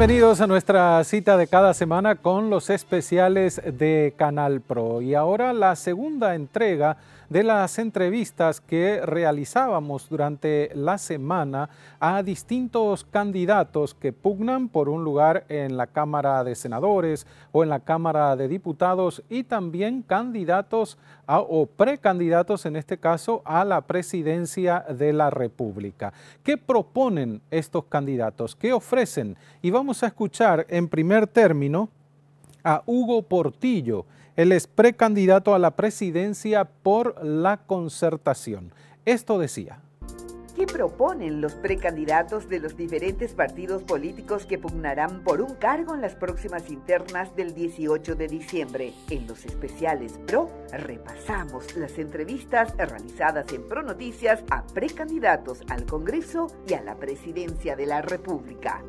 Bienvenidos a nuestra cita de cada semana con los especiales de Canal Pro. Y ahora la segunda entrega de las entrevistas que realizábamos durante la semana a distintos candidatos que pugnan por un lugar en la Cámara de Senadores o en la Cámara de Diputados y también candidatos o precandidatos en este caso a la presidencia de la República. ¿Qué proponen estos candidatos? ¿Qué ofrecen? Y vamos a escuchar en primer término a Hugo Portillo, él es precandidato a la presidencia por la concertación. Esto decía. ¿Qué proponen los precandidatos de los diferentes partidos políticos que pugnarán por un cargo en las próximas internas del 18 de diciembre? En los especiales PRO repasamos las entrevistas realizadas en PRO Noticias a precandidatos al Congreso y a la Presidencia de la República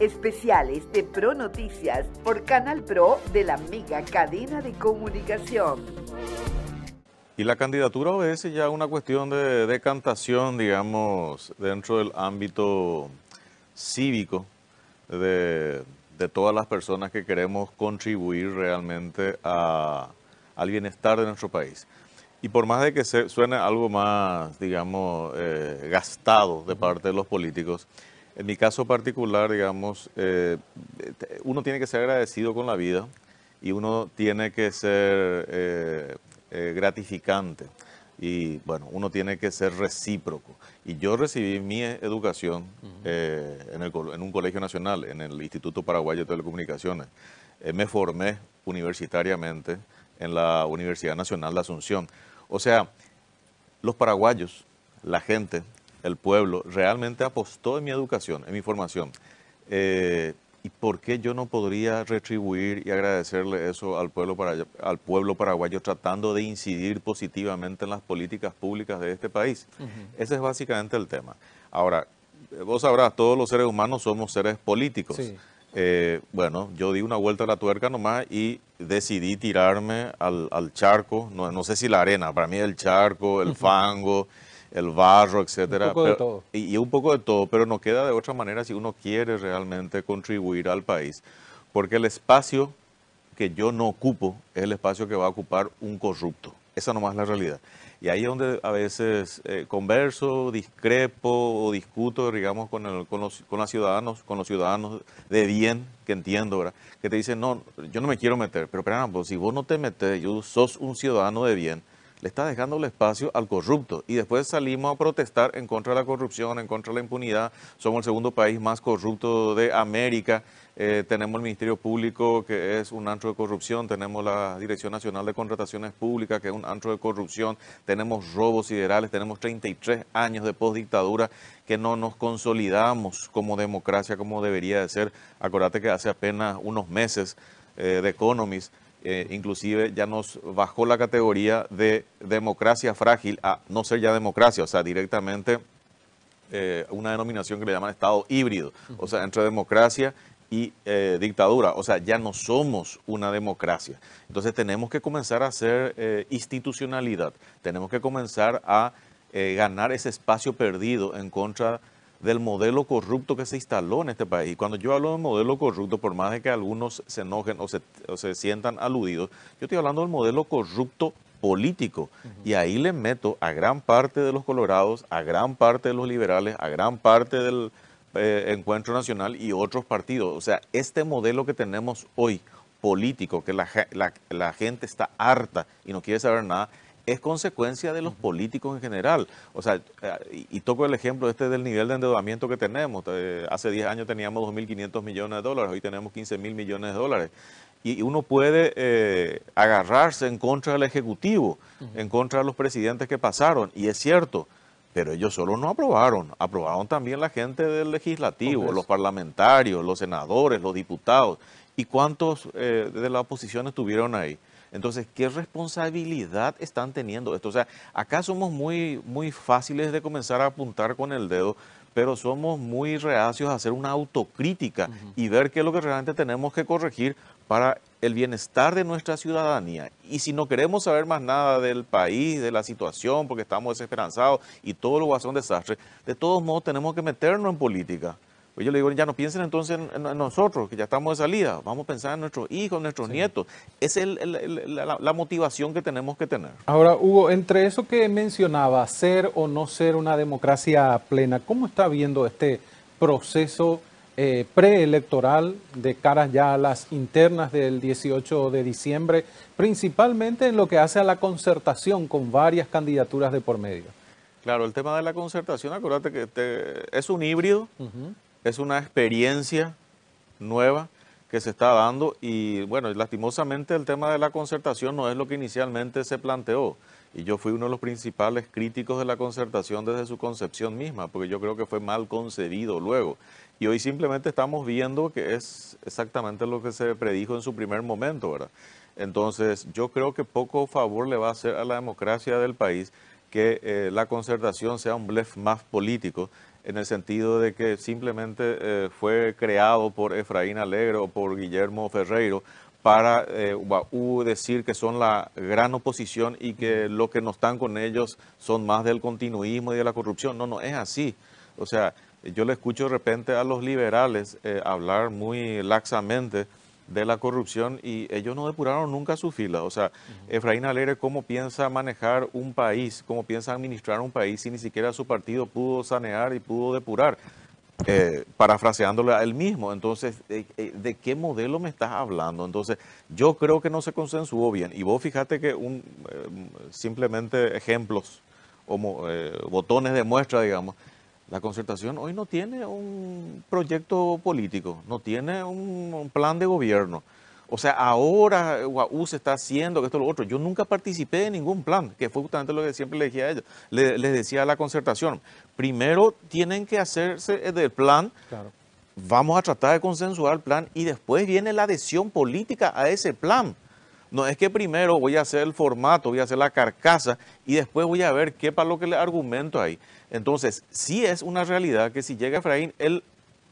especiales de Pro Noticias por Canal Pro de la mega cadena de comunicación. Y la candidatura es ya una cuestión de decantación, digamos, dentro del ámbito cívico de, todas las personas que queremos contribuir realmente al bienestar de nuestro país. Y por más de que se, suene algo más, digamos, eh, gastado de parte de los políticos, en mi caso particular, digamos, eh, uno tiene que ser agradecido con la vida y uno tiene que ser eh, eh, gratificante y bueno, uno tiene que ser recíproco. Y yo recibí mi educación en, un colegio nacional, en el Instituto Paraguayo de Telecomunicaciones. me formé universitariamente en la Universidad Nacional de Asunción. O sea, los paraguayos, la gente, el pueblo realmente apostó en mi educación, en mi formación. Eh, ¿Y por qué yo no podría retribuir y agradecerle eso al pueblo, para, al pueblo paraguayo tratando de incidir positivamente en las políticas públicas de este país? Ese es básicamente el tema. Ahora, eh, vos sabrás, todos los seres humanos somos seres políticos. Eh, bueno, yo di una vuelta a la tuerca nomás y decidí tirarme al, charco, no, no, sé si la arena, para mí el charco, el fango, el barro, etcétera. todo. Y, un poco de todo, pero no queda de otra manera si uno quiere realmente contribuir al país. Porque el espacio que yo no ocupo es el espacio que va a ocupar un corrupto. Esa no es la realidad. Y ahí es donde a veces eh, converso, discrepo o discuto, digamos, con, con, los, con los ciudadanos, con los ciudadanos de bien, que entiendo, ¿verdad? Que te dicen, no, yo no me quiero meter, pero, pero pues, si vos no te metes, yo sos un ciudadano de bien, le está dejando el espacio al corrupto. Y después salimos a protestar en contra de la corrupción, en contra de la impunidad. Somos el segundo país más corrupto de América. Eh, tenemos el Ministerio Público, que es un ancho de corrupción. Tenemos la Dirección Nacional de Contrataciones Públicas, que es un ancho de corrupción. Tenemos robos siderales. Tenemos 33 años de postdictadura que no nos consolidamos como democracia como debería de ser. Acordate que hace apenas unos meses eh, de Economist eh, inclusive ya nos bajó la categoría de democracia frágil a no ser ya democracia, o sea, directamente eh, una denominación que le llaman Estado híbrido, o sea, entre democracia y eh, dictadura, o sea, ya no somos una democracia. Entonces tenemos que comenzar a hacer institucionalidad, tenemos que comenzar a ganar ese espacio perdido en contra de del modelo corrupto que se instaló en este país. Y Cuando yo hablo de modelo corrupto, por más de que algunos se enojen o se, sientan aludidos, yo estoy hablando del modelo corrupto político. Y ahí le meto a gran parte de los colorados, a gran parte de los liberales, a gran parte del eh, Encuentro Nacional y otros partidos. O sea, este modelo que tenemos hoy político, que la, la gente está harta y no quiere saber nada, es consecuencia de los políticos en general. O sea, eh, y toco el ejemplo este del nivel de endeudamiento que tenemos. Eh, hace 10 años teníamos 2.500 millones de dólares, hoy tenemos 15.000 millones de dólares. Y uno puede eh, agarrarse en contra del Ejecutivo, en contra de los presidentes que pasaron, y es cierto, pero ellos solo no aprobaron, aprobaron también la gente del legislativo, los parlamentarios, los senadores, los diputados. ¿Y cuántos de la oposición estuvieron ahí? Entonces, ¿qué responsabilidad están teniendo esto? O sea, acá somos muy, muy fáciles de comenzar a apuntar con el dedo, pero somos muy reacios a hacer una autocrítica y ver qué es lo que realmente tenemos que corregir para el bienestar de nuestra ciudadanía. Y si no queremos saber más nada del país, de la situación, porque estamos desesperanzados y todo lo va a ser un desastre, de todos modos tenemos que meternos en política. Pues yo le digo, ya no piensen entonces en, nosotros, que ya estamos de salida, vamos a pensar en nuestros hijos, nuestros nietos. Esa es la, motivación que tenemos que tener. Ahora, Hugo, entre eso que mencionaba, ser o no ser una democracia plena, ¿cómo está viendo este proceso eh, preelectoral de cara ya a las internas del 18 de diciembre, principalmente en lo que hace a la concertación con varias candidaturas de por medio? Claro, el tema de la concertación, acuérdate que este, es un híbrido es una experiencia nueva que se está dando y bueno, lastimosamente el tema de la concertación no es lo que inicialmente se planteó y yo fui uno de los principales críticos de la concertación desde su concepción misma, porque yo creo que fue mal concebido luego. Y hoy simplemente estamos viendo que es exactamente lo que se predijo en su primer momento, ¿verdad? Entonces, yo creo que poco favor le va a hacer a la democracia del país que eh, la concertación sea un blef más político en el sentido de que simplemente eh, fue creado por Efraín Alegre o por Guillermo Ferreiro para eh, decir que son la gran oposición y que lo que no están con ellos son más del continuismo y de la corrupción. No, no, es así. O sea, yo le escucho de repente a los liberales eh, hablar muy laxamente de la corrupción y ellos no depuraron nunca su fila. O sea, Efraín Alere, ¿cómo piensa manejar un país? ¿Cómo piensa administrar un país si ni siquiera su partido pudo sanear y pudo depurar? Eh, parafraseándole a él mismo. Entonces, eh, ¿de qué modelo me estás hablando? Entonces, yo creo que no se consensuó bien. Y vos fíjate que un, eh, simplemente ejemplos o botones de muestra, digamos, la concertación hoy no tiene un proyecto político, no tiene un, plan de gobierno. O sea, ahora Guau se está haciendo que esto lo otro. Yo nunca participé de ningún plan, que fue justamente lo que siempre le decía a ellos. les decía a la concertación, primero tienen que hacerse del plan, vamos a tratar de consensuar el plan y después viene la adhesión política a ese plan. No es que primero voy a hacer el formato, voy a hacer la carcasa y después voy a ver qué para lo que le argumento ahí. Entonces, sí es una realidad que si llega Efraín, él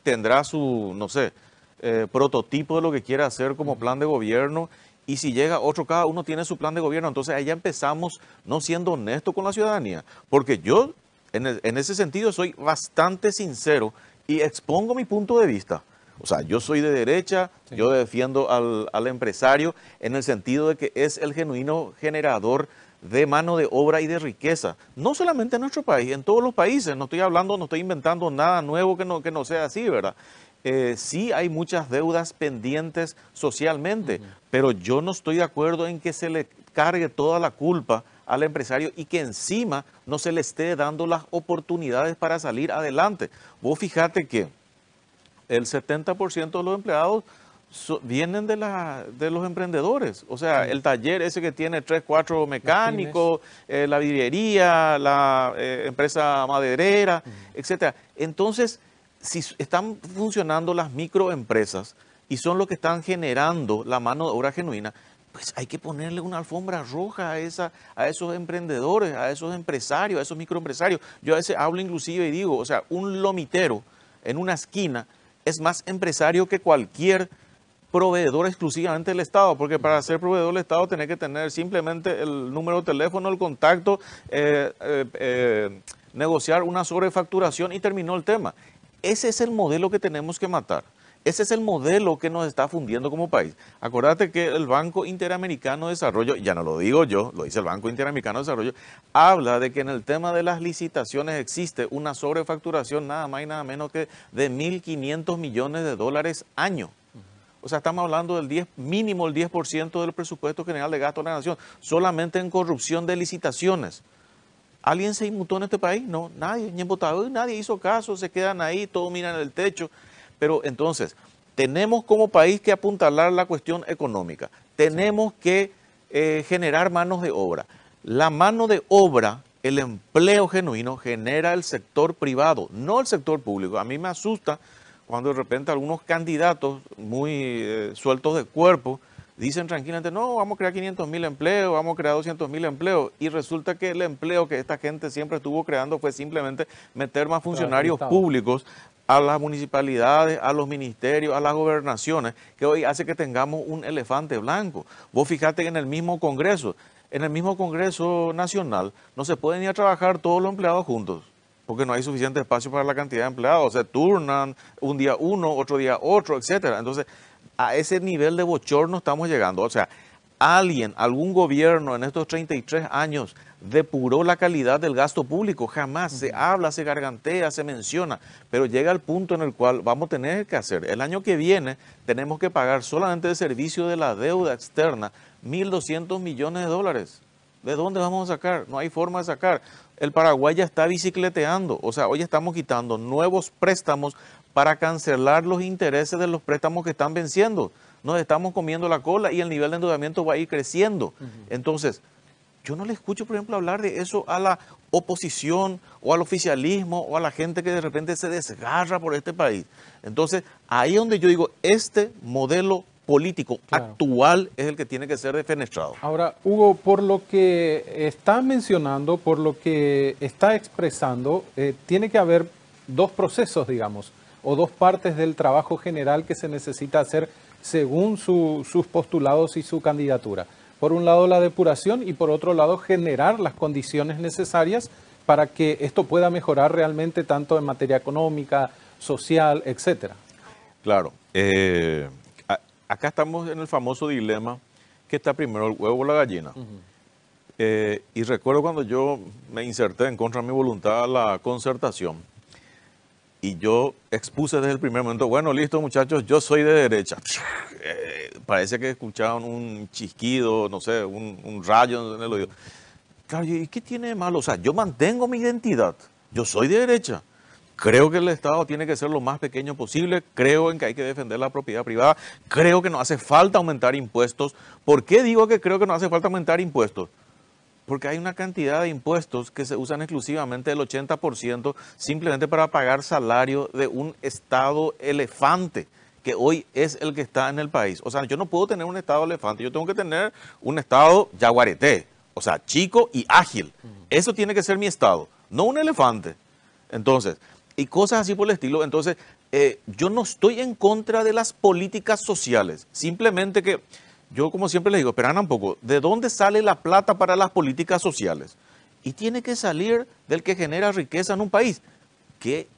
tendrá su, no sé, eh, prototipo de lo que quiere hacer como plan de gobierno y si llega otro, cada uno tiene su plan de gobierno. Entonces allá empezamos no siendo honesto con la ciudadanía, porque yo en, ese sentido soy bastante sincero y expongo mi punto de vista. O sea, yo soy de derecha, yo defiendo al, al empresario en el sentido de que es el genuino generador de mano de obra y de riqueza, no solamente en nuestro país, en todos los países, no estoy hablando, no estoy inventando nada nuevo que no, que no sea así, ¿verdad? Eh, sí hay muchas deudas pendientes socialmente, pero yo no estoy de acuerdo en que se le cargue toda la culpa al empresario y que encima no se le esté dando las oportunidades para salir adelante. Vos fijate que el 70% de los empleados vienen de, la, de los emprendedores. O sea, el taller ese que tiene tres, cuatro mecánicos, eh, la vidriería, la eh, empresa maderera, etcétera. Entonces, si están funcionando las microempresas y son los que están generando la mano de obra genuina, pues hay que ponerle una alfombra roja a, esa, a esos emprendedores, a esos empresarios, a esos microempresarios. Yo a veces hablo inclusive y digo, o sea, un lomitero en una esquina es más empresario que cualquier proveedor exclusivamente del Estado, porque para ser proveedor del Estado tiene que tener simplemente el número de teléfono, el contacto, eh, eh, eh, negociar una sobrefacturación y terminó el tema. Ese es el modelo que tenemos que matar. Ese es el modelo que nos está fundiendo como país. Acordate que el Banco Interamericano de Desarrollo, ya no lo digo yo, lo dice el Banco Interamericano de Desarrollo, habla de que en el tema de las licitaciones existe una sobrefacturación nada más y nada menos que de 1.500 millones de dólares año. O sea, estamos hablando del 10, mínimo el 10% del presupuesto general de gasto de la nación, solamente en corrupción de licitaciones. ¿Alguien se inmutó en este país? No, nadie, ni en nadie hizo caso, se quedan ahí, todos miran el techo. Pero entonces, tenemos como país que apuntalar la cuestión económica, tenemos que eh, generar manos de obra. La mano de obra, el empleo genuino, genera el sector privado, no el sector público. A mí me asusta cuando de repente algunos candidatos muy eh, sueltos de cuerpo dicen tranquilamente, no, vamos a crear 500 mil empleos, vamos a crear 200 mil empleos, y resulta que el empleo que esta gente siempre estuvo creando fue simplemente meter más funcionarios públicos a las municipalidades, a los ministerios, a las gobernaciones, que hoy hace que tengamos un elefante blanco. Vos fijate que en el mismo Congreso, en el mismo Congreso Nacional, no se pueden ir a trabajar todos los empleados juntos porque no hay suficiente espacio para la cantidad de empleados. Se turnan un día uno, otro día otro, etcétera. Entonces, a ese nivel de bochorno estamos llegando. O sea, alguien, algún gobierno en estos 33 años depuró la calidad del gasto público. Jamás se habla, se gargantea, se menciona, pero llega el punto en el cual vamos a tener que hacer. El año que viene tenemos que pagar solamente el servicio de la deuda externa 1.200 millones de dólares. ¿De dónde vamos a sacar? No hay forma de sacar. El Paraguay ya está bicicleteando. O sea, hoy estamos quitando nuevos préstamos para cancelar los intereses de los préstamos que están venciendo. Nos estamos comiendo la cola y el nivel de endeudamiento va a ir creciendo. Entonces, yo no le escucho, por ejemplo, hablar de eso a la oposición o al oficialismo o a la gente que de repente se desgarra por este país. Entonces, ahí es donde yo digo, este modelo político actual es el que tiene que ser defenestrado. Ahora, Hugo, por lo que está mencionando, por lo que está expresando, eh, tiene que haber dos procesos, digamos, o dos partes del trabajo general que se necesita hacer según sus postulados y su candidatura. Por un lado, la depuración y por otro lado, generar las condiciones necesarias para que esto pueda mejorar realmente tanto en materia económica, social, etcétera. Claro. Eh, acá estamos en el famoso dilema que está primero el huevo o la gallina. Eh, y recuerdo cuando yo me inserté en contra de mi voluntad a la concertación y yo expuse desde el primer momento, bueno, listo muchachos, yo soy de derecha. Eh, parece que escucharon un chisquido, no sé, un, un rayo en el oído. Claro, ¿y qué tiene de malo? O sea, yo mantengo mi identidad, yo soy de derecha. Creo que el Estado tiene que ser lo más pequeño posible, creo en que hay que defender la propiedad privada, creo que no hace falta aumentar impuestos. ¿Por qué digo que creo que no hace falta aumentar impuestos? Porque hay una cantidad de impuestos que se usan exclusivamente el 80% simplemente para pagar salario de un Estado elefante que hoy es el que está en el país. O sea, yo no puedo tener un Estado elefante, yo tengo que tener un Estado jaguareté, o sea, chico y ágil. Mm. Eso tiene que ser mi Estado, no un elefante. Entonces, y cosas así por el estilo. Entonces, eh, yo no estoy en contra de las políticas sociales, simplemente que yo como siempre les digo, esperan un poco, ¿de dónde sale la plata para las políticas sociales? Y tiene que salir del que genera riqueza en un país.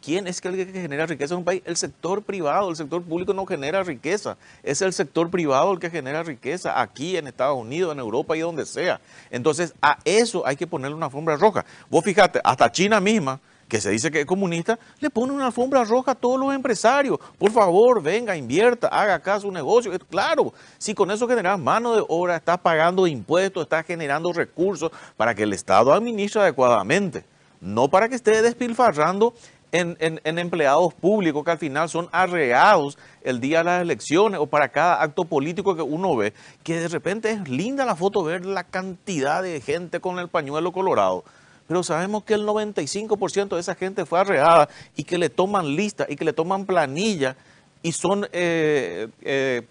¿Quién es el que genera riqueza en un país? El sector privado, el sector público no genera riqueza. Es el sector privado el que genera riqueza aquí en Estados Unidos, en Europa y donde sea. Entonces a eso hay que ponerle una alfombra roja. Vos fíjate, hasta China misma, que se dice que es comunista, le pone una alfombra roja a todos los empresarios. Por favor, venga, invierta, haga acá su negocio. Claro, si con eso generas mano de obra, está pagando impuestos, está generando recursos para que el Estado administre adecuadamente, no para que esté despilfarrando en, empleados públicos que al final son arreados el día de las elecciones o para cada acto político que uno ve, que de repente es linda la foto ver la cantidad de gente con el pañuelo colorado pero sabemos que el 95% de esa gente fue arreada y que le toman lista y que le toman planilla y son eh, eh,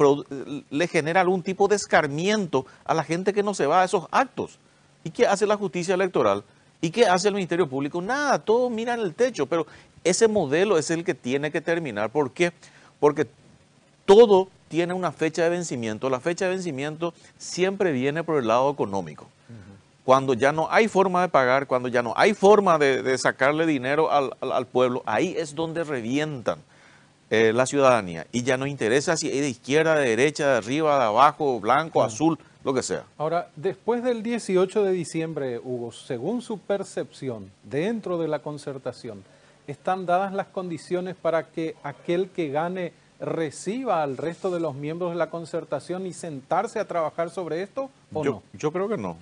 le genera algún tipo de escarmiento a la gente que no se va a esos actos. ¿Y qué hace la justicia electoral? ¿Y qué hace el Ministerio Público? Nada, todos miran el techo, pero ese modelo es el que tiene que terminar. ¿Por qué? Porque todo tiene una fecha de vencimiento. La fecha de vencimiento siempre viene por el lado económico cuando ya no hay forma de pagar, cuando ya no hay forma de, sacarle dinero al, pueblo, ahí es donde revientan eh, la ciudadanía y ya no interesa si es de izquierda, de derecha, de arriba, de abajo, blanco, azul, lo que sea. Ahora, después del 18 de diciembre, Hugo, según su percepción, dentro de la concertación, ¿están dadas las condiciones para que aquel que gane reciba al resto de los miembros de la concertación y sentarse a trabajar sobre esto o no? Yo creo que no.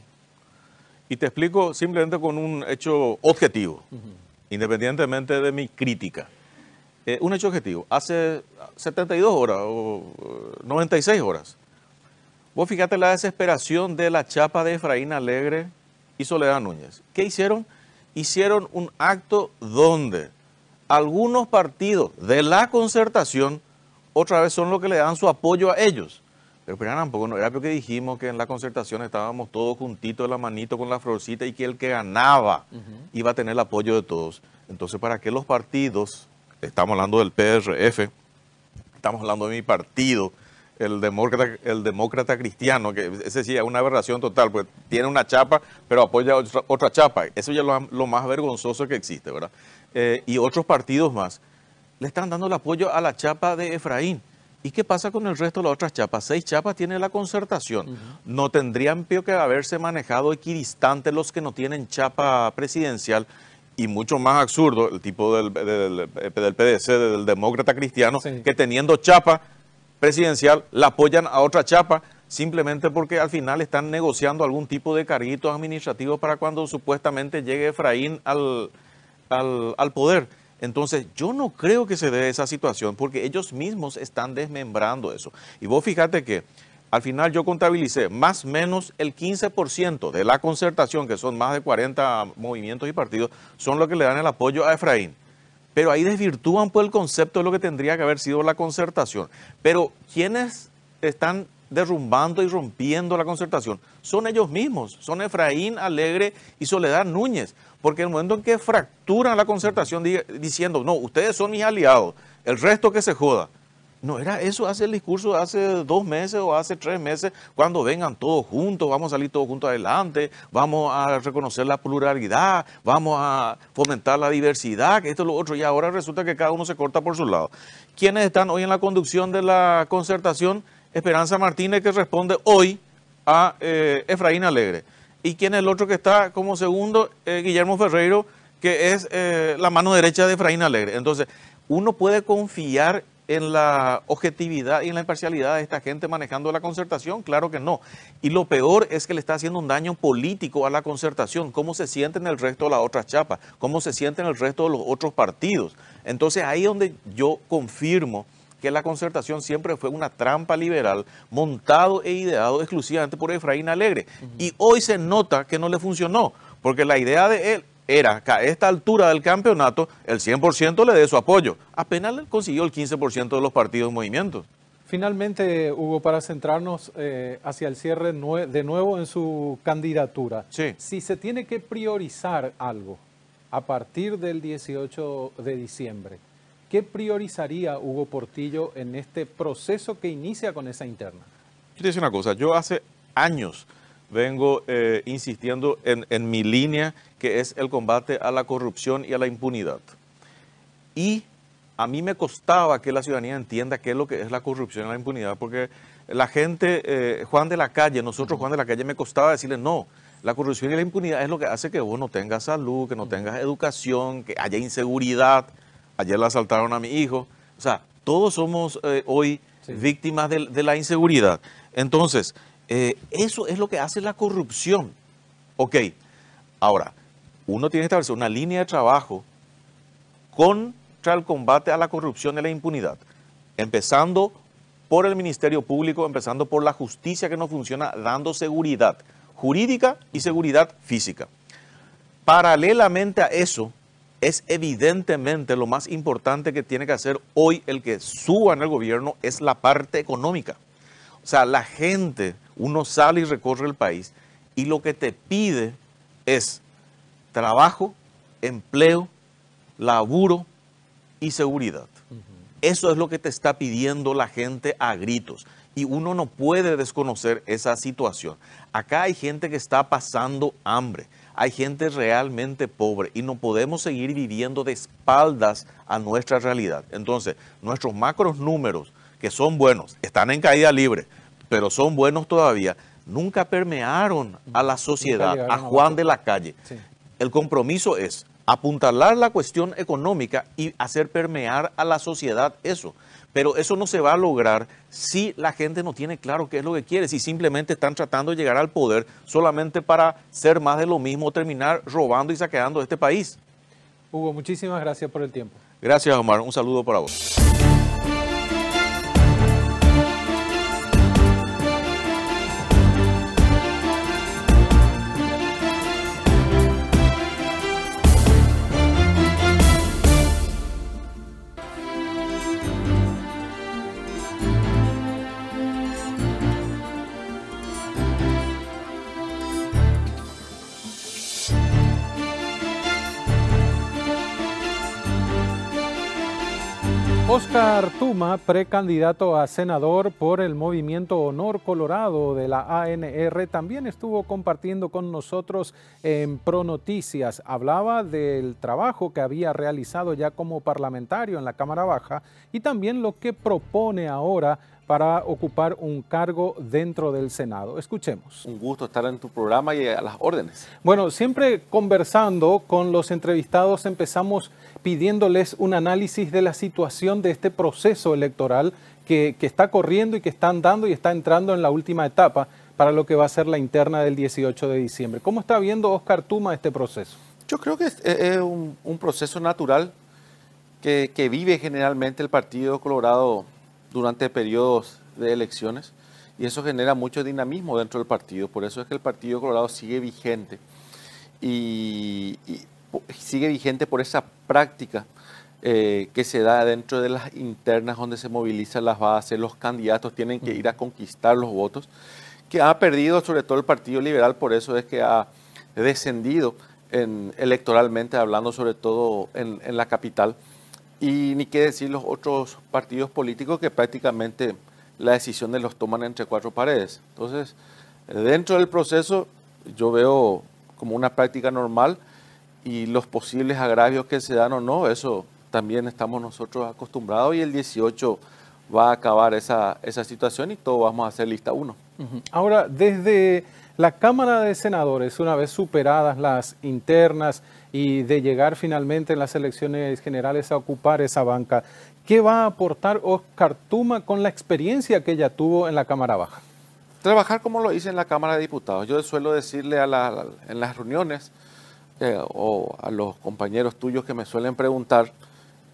Y te explico simplemente con un hecho objetivo, independientemente de mi crítica. Eh, un hecho objetivo. Hace 72 horas o 96 eh, horas, vos fíjate la desesperación de la chapa de Efraín Alegre y Soledad Núñez. ¿Qué hicieron? Hicieron un acto donde algunos partidos de la concertación otra vez son los que le dan su apoyo a ellos. Pero espera, tampoco, no era porque dijimos que en la concertación estábamos todos juntitos de la manito con la florcita y que el que ganaba iba a tener el apoyo de todos. Entonces, ¿para qué los partidos, estamos hablando del PRF, estamos hablando de mi partido, el demócrata, el demócrata cristiano, que ese sí es una aberración total, pues tiene una chapa, pero apoya otra, otra chapa. Eso ya es lo, más vergonzoso que existe, ¿verdad? Eh, y otros partidos más le están dando el apoyo a la chapa de Efraín. ¿Y qué pasa con el resto de las otras chapas? Seis chapas tiene la concertación. No tendrían que haberse manejado equidistantes los que no tienen chapa presidencial y mucho más absurdo el tipo del, PDC, del demócrata cristiano, que teniendo chapa presidencial la apoyan a otra chapa simplemente porque al final están negociando algún tipo de carguito administrativos para cuando supuestamente llegue Efraín al, al, al poder. Entonces, yo no creo que se dé esa situación porque ellos mismos están desmembrando eso. Y vos fíjate que al final yo contabilicé más o menos el 15% de la concertación, que son más de 40 movimientos y partidos, son los que le dan el apoyo a Efraín. Pero ahí desvirtúan pues, el concepto de lo que tendría que haber sido la concertación. Pero, ¿quiénes están derrumbando y rompiendo la concertación. Son ellos mismos, son Efraín Alegre y Soledad Núñez, porque en el momento en que fracturan la concertación diciendo, no, ustedes son mis aliados, el resto que se joda. No era eso hace el discurso hace dos meses o hace tres meses, cuando vengan todos juntos, vamos a salir todos juntos adelante, vamos a reconocer la pluralidad, vamos a fomentar la diversidad, que esto es lo otro, y ahora resulta que cada uno se corta por su lado. ¿Quiénes están hoy en la conducción de la concertación? Esperanza Martínez que responde hoy a eh, Efraín Alegre. ¿Y quién es el otro que está como segundo? Eh, Guillermo Ferreiro, que es eh, la mano derecha de Efraín Alegre. Entonces, uno puede confiar en la objetividad y en la imparcialidad de esta gente manejando la concertación? Claro que no. Y lo peor es que le está haciendo un daño político a la concertación. ¿Cómo se sienten el resto de las otras chapas? ¿Cómo se sienten el resto de los otros partidos? Entonces ahí es donde yo confirmo que la concertación siempre fue una trampa liberal montado e ideado exclusivamente por Efraín Alegre. Y hoy se nota que no le funcionó, porque la idea de él era que a esta altura del campeonato el 100% le dé su apoyo. Apenas consiguió el 15% de los partidos en movimiento. Finalmente, Hugo, para centrarnos eh, hacia el cierre de nuevo en su candidatura, si se tiene que priorizar algo a partir del 18 de diciembre, ¿Qué priorizaría Hugo Portillo en este proceso que inicia con esa interna? Yo te decir una cosa, yo hace años vengo eh, insistiendo en, mi línea que es el combate a la corrupción y a la impunidad. Y a mí me costaba que la ciudadanía entienda qué es lo que es la corrupción y la impunidad, porque la gente, eh, Juan de la calle, nosotros Juan de la calle, me costaba decirle no. La corrupción y la impunidad es lo que hace que vos no tengas salud, que no tengas educación, que haya inseguridad ayer la asaltaron a mi hijo. O sea, todos somos eh, hoy víctimas de, la inseguridad. Entonces, eh, eso es lo que hace la corrupción. Ok, ahora, uno tiene que establecer una línea de trabajo contra el combate a la corrupción y la impunidad, empezando por el Ministerio Público, empezando por la justicia que no funciona, dando seguridad jurídica y seguridad física. Paralelamente a eso, es evidentemente lo más importante que tiene que hacer hoy el que suba en el gobierno es la parte económica. O sea, la gente, uno sale y recorre el país y lo que te pide es trabajo, empleo, laburo y seguridad. Eso es lo que te está pidiendo la gente a gritos y uno no puede desconocer esa situación. Acá hay gente que está pasando hambre hay gente realmente pobre y no podemos seguir viviendo de espaldas a nuestra realidad. Entonces, nuestros macros números, que son buenos, están en caída libre, pero son buenos todavía, nunca permearon a la sociedad, a Juan de la calle. El compromiso es apuntalar la cuestión económica y hacer permear a la sociedad eso. Pero eso no se va a lograr si la gente no tiene claro qué es lo que quiere, si simplemente están tratando de llegar al poder solamente para ser más de lo mismo, terminar robando y saqueando este país. Hugo, muchísimas gracias por el tiempo. Gracias, Omar. Un saludo para vos. Oscar Tuma, precandidato a senador por el movimiento Honor Colorado de la ANR, también estuvo compartiendo con nosotros en Pronoticias, Hablaba del trabajo que había realizado ya como parlamentario en la Cámara Baja y también lo que propone ahora para ocupar un cargo dentro del Senado. Escuchemos. Un gusto estar en tu programa y a las órdenes. Bueno, siempre conversando con los entrevistados empezamos pidiéndoles un análisis de la situación de este proceso electoral que, está corriendo y que están dando y está entrando en la última etapa para lo que va a ser la interna del 18 de diciembre. ¿Cómo está viendo Oscar Tuma este proceso? Yo creo que es, un, proceso natural que, vive generalmente el Partido Colorado durante periodos de elecciones y eso genera mucho dinamismo dentro del partido. Por eso es que el Partido Colorado sigue vigente y, sigue vigente por esa práctica eh, que se da dentro de las internas donde se movilizan las bases, los candidatos tienen que ir a conquistar los votos, que ha perdido sobre todo el Partido Liberal, por eso es que ha descendido electoralmente, hablando sobre todo en la capital. Y ni qué decir los otros partidos políticos que prácticamente la decisión de los toman entre cuatro paredes. Entonces, eh, dentro del proceso yo veo como una práctica normal y los posibles agravios que se dan o no, eso también estamos nosotros acostumbrados y el 18 va a acabar esa, esa situación y todos vamos a hacer lista uno. Ahora, desde la Cámara de Senadores, una vez superadas las internas, y de llegar finalmente en las elecciones generales a ocupar esa banca. ¿Qué va a aportar Oscar Tuma con la experiencia que ella tuvo en la Cámara Baja? Trabajar como lo hice en la Cámara de Diputados. Yo suelo decirle a en las reuniones eh, o a los compañeros tuyos que me suelen preguntar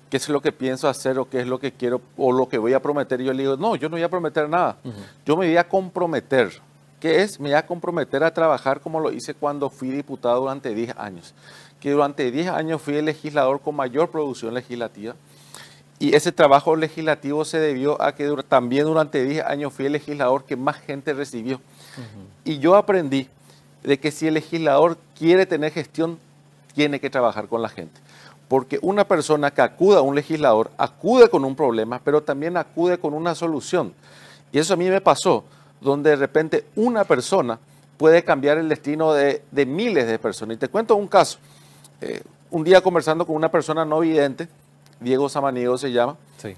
qué es lo que pienso hacer o qué es lo que quiero o lo que voy a prometer. Yo le digo, no, yo no voy a prometer nada. Yo me voy a comprometer que es, me voy a comprometer a trabajar como lo hice cuando fui diputado durante 10 años, que durante 10 años fui el legislador con mayor producción legislativa. Y ese trabajo legislativo se debió a que también durante 10 años fui el legislador que más gente recibió. Y yo aprendí de que si el legislador quiere tener gestión, tiene que trabajar con la gente. Porque una persona que acude a un legislador acude con un problema, pero también acude con una solución. Y eso a mí me pasó donde de repente una persona puede cambiar el destino de, miles de personas. Y te cuento un caso. Eh, un día conversando con una persona no vidente, Diego Samaniego se llama,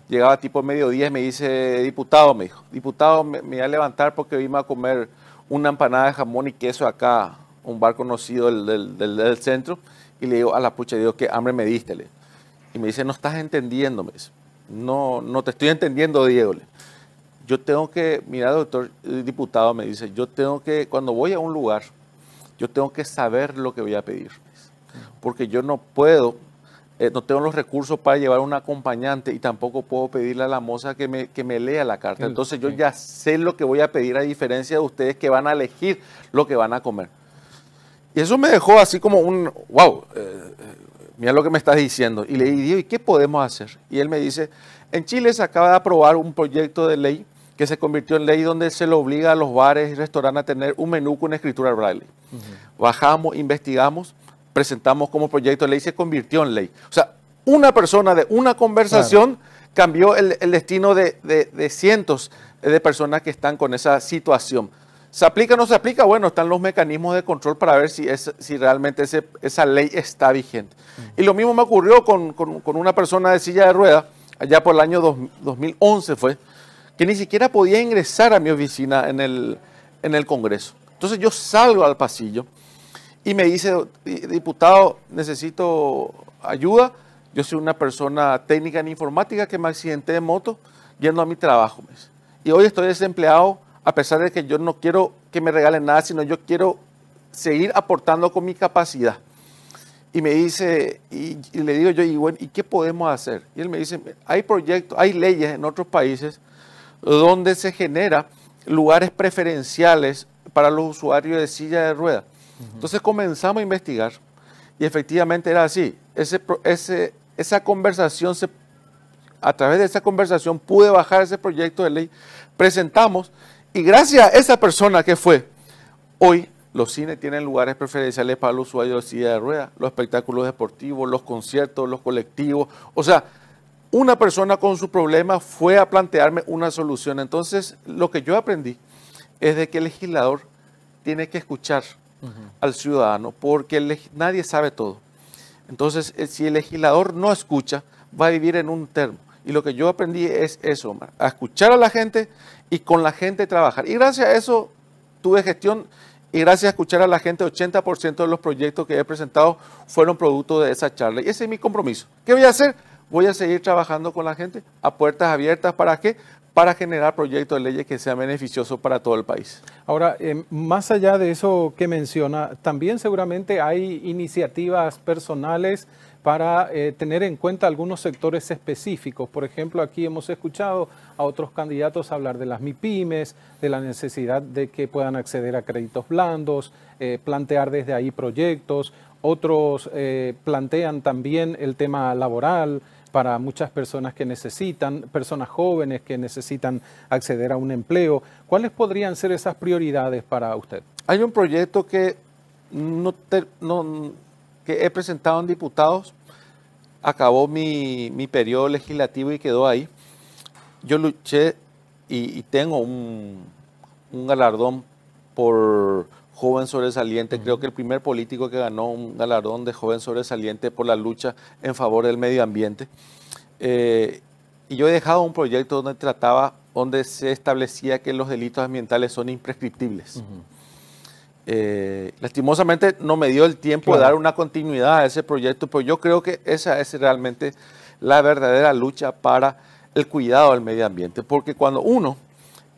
llegaba tipo mediodía y me dice, diputado, me dijo, diputado, me, voy a levantar porque vine a comer una empanada de jamón y queso acá, un bar conocido del, centro, y le digo, a la pucha, Dios, qué hambre me diste. Y me dice, no estás entendiendo, No, no te estoy entendiendo, Diego. Yo tengo que, mira, doctor diputado, me dice, yo tengo que, cuando voy a un lugar, yo tengo que saber lo que voy a pedir. Porque yo no puedo, eh, no tengo los recursos para llevar un acompañante y tampoco puedo pedirle a la moza que me, lea la carta. Entonces yo ya sé lo que voy a pedir a diferencia de ustedes que van a elegir lo que van a comer. Y eso me dejó así como un, wow, eh, eh, mira lo que me estás diciendo. Y le dije, ¿y qué podemos hacer? Y él me dice, en Chile se acaba de aprobar un proyecto de ley que se convirtió en ley donde se le obliga a los bares y restaurantes a tener un menú con escritura braille. Bajamos, investigamos, presentamos como proyecto de ley, y se convirtió en ley. O sea, una persona de una conversación cambió el, destino de, cientos de personas que están con esa situación. ¿Se aplica o no se aplica? Bueno, están los mecanismos de control para ver si, es, si realmente esa ley está vigente. Y lo mismo me ocurrió con, una persona de silla de rueda, allá por el año 2011 fue, que ni siquiera podía ingresar a mi oficina en el, en el Congreso. Entonces yo salgo al pasillo y me dice, diputado, necesito ayuda. Yo soy una persona técnica en informática que me accidenté de moto yendo a mi trabajo. Y hoy estoy desempleado a pesar de que yo no quiero que me regalen nada, sino yo quiero seguir aportando con mi capacidad. Y me dice, y, y le digo yo, y bueno, ¿y qué podemos hacer? Y él me dice, hay proyectos, hay leyes en otros países donde se genera lugares preferenciales para los usuarios de silla de ruedas. Entonces comenzamos a investigar y efectivamente era así. Ese, ese, esa conversación, se, a través de esa conversación pude bajar ese proyecto de ley, presentamos y gracias a esa persona que fue, hoy los cines tienen lugares preferenciales para los usuarios de silla de ruedas, los espectáculos deportivos, los conciertos, los colectivos, o sea, una persona con su problema fue a plantearme una solución. Entonces, lo que yo aprendí es de que el legislador tiene que escuchar al ciudadano, porque nadie sabe todo. Entonces, eh, si el legislador no escucha, va a vivir en un termo. Y lo que yo aprendí es eso, a escuchar a la gente y con la gente trabajar. Y gracias a eso tuve gestión y gracias a escuchar a la gente, 80% de los proyectos que he presentado fueron producto de esa charla. Y ese es mi compromiso. ¿Qué voy a hacer? voy a seguir trabajando con la gente a puertas abiertas. ¿Para qué? Para generar proyectos de leyes que sean beneficiosos para todo el país. Ahora, eh, más allá de eso que menciona, también seguramente hay iniciativas personales para eh, tener en cuenta algunos sectores específicos. Por ejemplo, aquí hemos escuchado a otros candidatos hablar de las mipymes, de la necesidad de que puedan acceder a créditos blandos, eh, plantear desde ahí proyectos. Otros plantean también el tema laboral, para muchas personas que necesitan, personas jóvenes que necesitan acceder a un empleo. ¿Cuáles podrían ser esas prioridades para usted? Hay un proyecto que, no, que he presentado en diputados, acabó mi, mi, periodo legislativo y quedó ahí. Yo luché y, tengo un galardón por joven sobresaliente. Creo que el primer político que ganó un galardón de joven sobresaliente por la lucha en favor del medio ambiente. Eh, y yo he dejado un proyecto donde trataba, donde se establecía que los delitos ambientales son imprescriptibles. Eh, lastimosamente no me dio el tiempo de dar una continuidad a ese proyecto, pero yo creo que esa es realmente la verdadera lucha para el cuidado del medio ambiente, porque cuando uno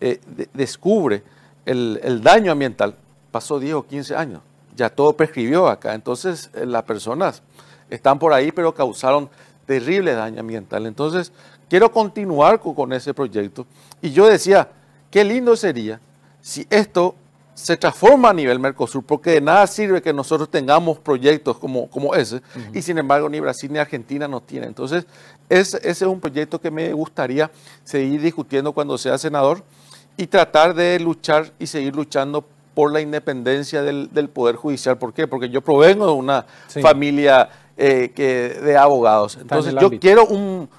eh, descubre el daño ambiental, pasó 10 o 15 años, ya todo prescribió acá, entonces eh, las personas están por ahí pero causaron terrible daño ambiental. Entonces, quiero continuar con, ese proyecto y yo decía, qué lindo sería si esto se transforma a nivel Mercosur, porque de nada sirve que nosotros tengamos proyectos como, como ese, y sin embargo ni Brasil ni Argentina no tienen. Entonces, ese es un proyecto que me gustaría seguir discutiendo cuando sea senador y tratar de luchar y seguir luchando por la independencia del, Poder Judicial. ¿Por qué? Porque yo provengo de una familia eh, que, de abogados. Entonces, yo quiero un,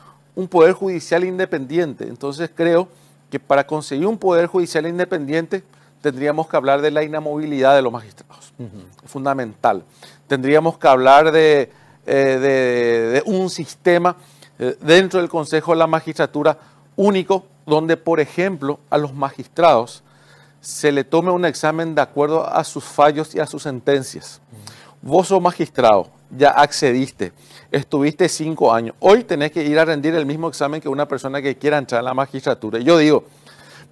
Poder Judicial independiente. Entonces, creo que para conseguir un Poder Judicial independiente tendríamos que hablar de la inamovilidad de los magistrados. Fundamental. Tendríamos que hablar de, eh, un sistema eh, dentro del Consejo de la Magistratura único donde, por ejemplo, a los magistrados se le tome un examen de acuerdo a sus fallos y a sus sentencias. Vos sos magistrado, ya accediste, estuviste cinco años. Hoy tenés que ir a rendir el mismo examen que una persona que quiera entrar a la magistratura. Y yo digo,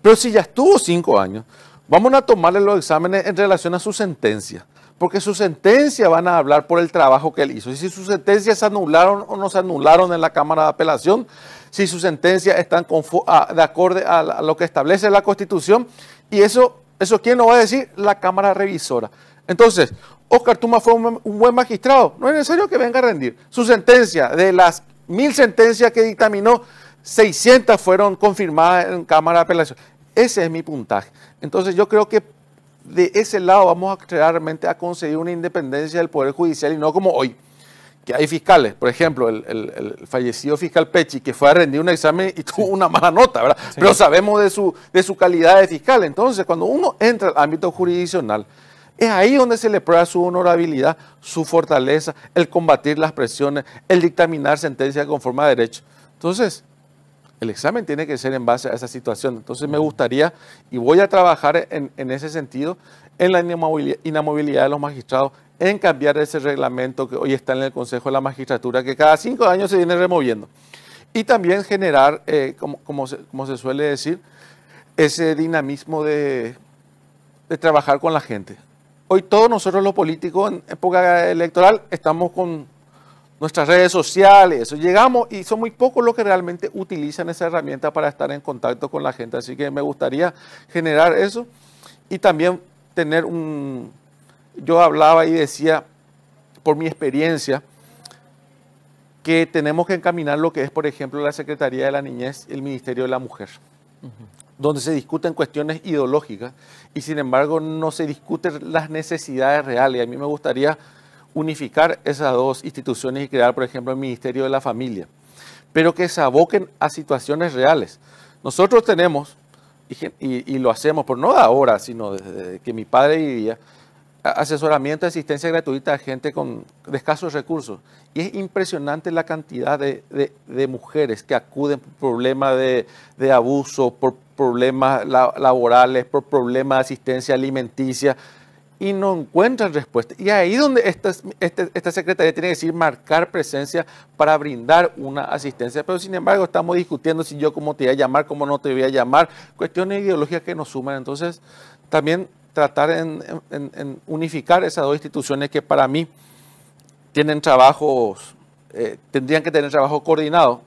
pero si ya estuvo cinco años, vamos a tomarle los exámenes en relación a su sentencia. Porque su sentencia van a hablar por el trabajo que él hizo. Y si sus sentencias se anularon o no se anularon en la Cámara de Apelación, si sus sentencias están de acuerdo a, lo que establece la Constitución y eso, eso ¿quién lo va a decir? La Cámara Revisora. Entonces, Oscar Tuma fue un, buen magistrado. No es necesario que venga a rendir. Su sentencia, de las mil sentencias que dictaminó, 600 fueron confirmadas en Cámara de Apelación. Ese es mi puntaje. Entonces yo creo que de ese lado vamos a realmente a conseguir una independencia del Poder Judicial y no como hoy que hay fiscales, por ejemplo, el, fallecido fiscal Pechi, que fue a rendir un examen y tuvo una mala nota, ¿verdad? Pero sabemos de su, de su calidad de fiscal. Entonces, cuando uno entra al ámbito jurisdiccional, es ahí donde se le prueba su honorabilidad, su fortaleza, el combatir las presiones, el dictaminar sentencias forma de derecho. Entonces, el examen tiene que ser en base a esa situación. Entonces, me gustaría, y voy a trabajar en, ese sentido, en la inamovilidad de los magistrados, en cambiar ese reglamento que hoy está en el Consejo de la Magistratura, que cada cinco años se viene removiendo. Y también generar, eh, como, se, suele decir, ese dinamismo de, de, trabajar con la gente. Hoy todos nosotros los políticos en época electoral estamos con nuestras redes sociales, eso llegamos y son muy pocos los que realmente utilizan esa herramienta para estar en contacto con la gente. Así que me gustaría generar eso y también tener un, yo hablaba y decía, por mi experiencia, que tenemos que encaminar lo que es, por ejemplo, la Secretaría de la Niñez, el Ministerio de la Mujer, donde se discuten cuestiones ideológicas y sin embargo no se discuten las necesidades reales. A mí me gustaría unificar esas dos instituciones y crear, por ejemplo, el Ministerio de la Familia, pero que se aboquen a situaciones reales. Nosotros tenemos, y, lo hacemos, por no de ahora, sino desde que mi padre vivía, asesoramiento de asistencia gratuita a gente con, escasos recursos. Y es impresionante la cantidad de, de, mujeres que acuden por problemas de, abuso, por problemas laborales, por problemas de asistencia alimenticia, y no encuentran respuesta. Y ahí donde esta, esta, esta Secretaría tiene que decir marcar presencia para brindar una asistencia. Pero sin embargo estamos discutiendo si yo cómo te voy a llamar, cómo no te voy a llamar, cuestiones ideológicas que nos suman. Entonces, también tratar en, unificar esas dos instituciones que para mí tienen trabajos, eh, tendrían que tener trabajo coordinado.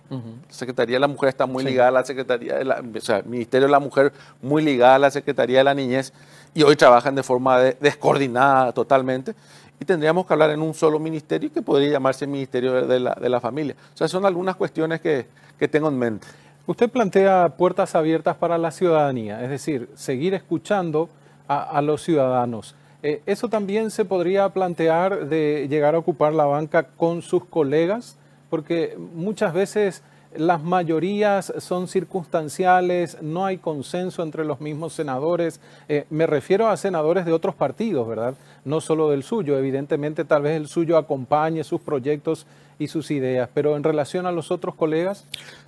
Secretaría de la Mujer está muy ligada a la Secretaría, de la, o sea, Ministerio de la Mujer muy ligada a la Secretaría de la Niñez y hoy trabajan de forma descoordinada totalmente. Y tendríamos que hablar en un solo ministerio que podría llamarse Ministerio de la, Familia. O sea, son algunas cuestiones que, que tengo en mente. Usted plantea puertas abiertas para la ciudadanía, es decir, seguir escuchando a, los ciudadanos. Eh, ¿Eso también se podría plantear de llegar a ocupar la banca con sus colegas? Porque muchas veces las mayorías son circunstanciales, no hay consenso entre los mismos senadores. Eh, me refiero a senadores de otros partidos, ¿verdad? No solo del suyo. Evidentemente, tal vez el suyo acompañe sus proyectos y sus ideas, pero en relación a los otros colegas.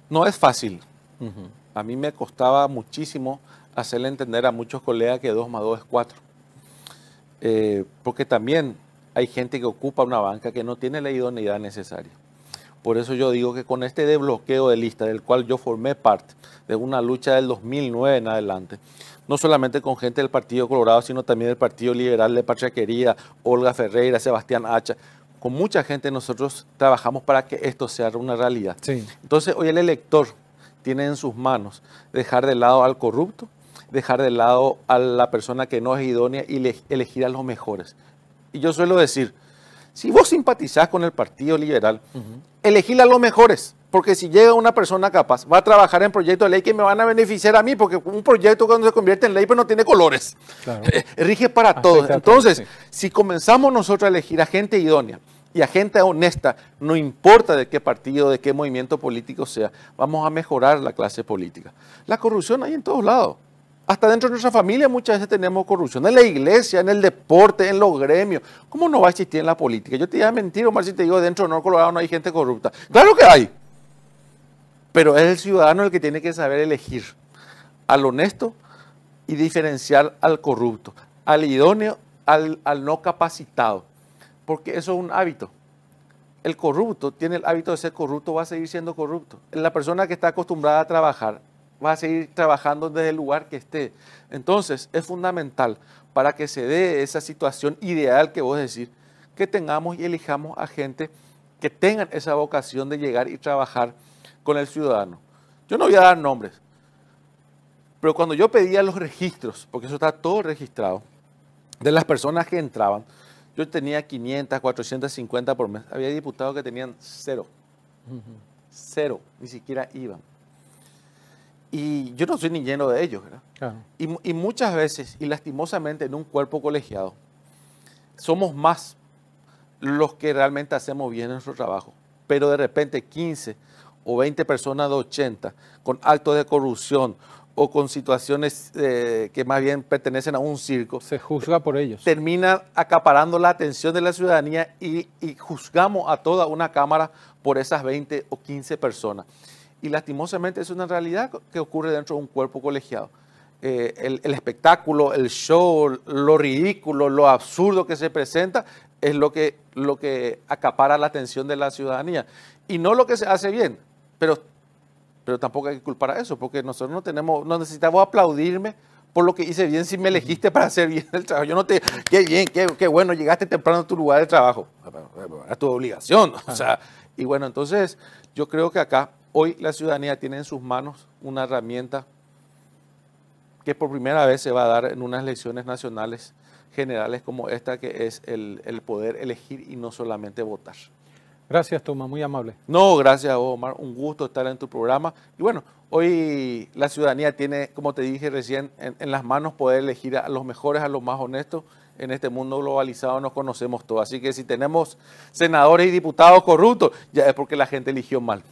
No es fácil. A mí me costaba muchísimo hacerle entender a muchos colegas que 2 más 2 es 4. Eh, porque también hay gente que ocupa una banca que no tiene la idoneidad necesaria. Por eso yo digo que con este desbloqueo de lista, del cual yo formé parte, de una lucha del 2009 en adelante, no solamente con gente del Partido Colorado, sino también del Partido Liberal de Patria Querida, Olga Ferreira, Sebastián Hacha, con mucha gente nosotros trabajamos para que esto sea una realidad. Entonces hoy el elector tiene en sus manos dejar de lado al corrupto dejar de lado a la persona que no es idónea y elegir a los mejores. Y yo suelo decir, si vos simpatizás con el Partido Liberal, elegí elegir a los mejores. Porque si llega una persona capaz, va a trabajar en proyectos de ley que me van a beneficiar a mí, porque un proyecto cuando se convierte en ley pero pues no tiene colores. Eh, rige para todos. Entonces, si comenzamos nosotros a elegir a gente idónea y a gente honesta, no importa de qué partido, de qué movimiento político sea, vamos a mejorar la clase política. La corrupción hay en todos lados. Hasta dentro de nuestra familia muchas veces tenemos corrupción, en la iglesia, en el deporte, en los gremios. ¿Cómo no va a existir en la política? Yo te voy a mentir, si te digo, dentro de Nuevo Colorado no hay gente corrupta. Claro que hay, pero es el ciudadano el que tiene que saber elegir al honesto y diferenciar al corrupto, al idóneo, al, al no capacitado, porque eso es un hábito el corrupto tiene el hábito de ser corrupto, va a seguir siendo corrupto. La persona que está acostumbrada a trabajar, Va a seguir trabajando desde el lugar que esté. Entonces, es fundamental para que se dé esa situación ideal que vos decís, que tengamos y elijamos a gente que tengan esa vocación de llegar y trabajar con el ciudadano. Yo no voy a dar nombres, pero cuando yo pedía los registros, porque eso está todo registrado, de las personas que entraban, yo tenía 500, 450 por mes. Había diputados que tenían cero. Cero, ni siquiera iban. Y yo no soy ni lleno de ellos, Y, muchas veces, y lastimosamente en un cuerpo colegiado, somos más los que realmente hacemos bien nuestro trabajo. Pero de repente 15 o 20 personas de 80 con actos de corrupción o con situaciones eh, que más bien pertenecen a un circo. Se juzga por ellos. Termina acaparando la atención de la ciudadanía y, y juzgamos a toda una Cámara por esas 20 o 15 personas y lastimosamente es una realidad que ocurre dentro de un cuerpo colegiado. Eh, el, espectáculo, el show, lo ridículo, lo absurdo que se presenta es lo que, lo que acapara la atención de la ciudadanía. Y no lo que se hace bien, pero, pero tampoco hay que culpar a eso, porque nosotros no, tenemos, no necesitamos aplaudirme por lo que hice bien si me elegiste para hacer bien el trabajo. Yo no te, qué bien, qué, qué bueno, llegaste temprano a tu lugar de trabajo. Era tu obligación. O sea, y bueno, entonces yo creo que acá Hoy la ciudadanía tiene en sus manos una herramienta que por primera vez se va a dar en unas elecciones nacionales generales como esta, que es el, poder elegir y no solamente votar. Gracias, toma, muy amable. No, gracias Omar. Un gusto estar en tu programa. Y bueno, hoy la ciudadanía tiene, como te dije recién, en, en, las manos poder elegir a los mejores, a los más honestos. En este mundo globalizado nos conocemos todos. Así que si tenemos senadores y diputados corruptos, ya es porque la gente eligió mal.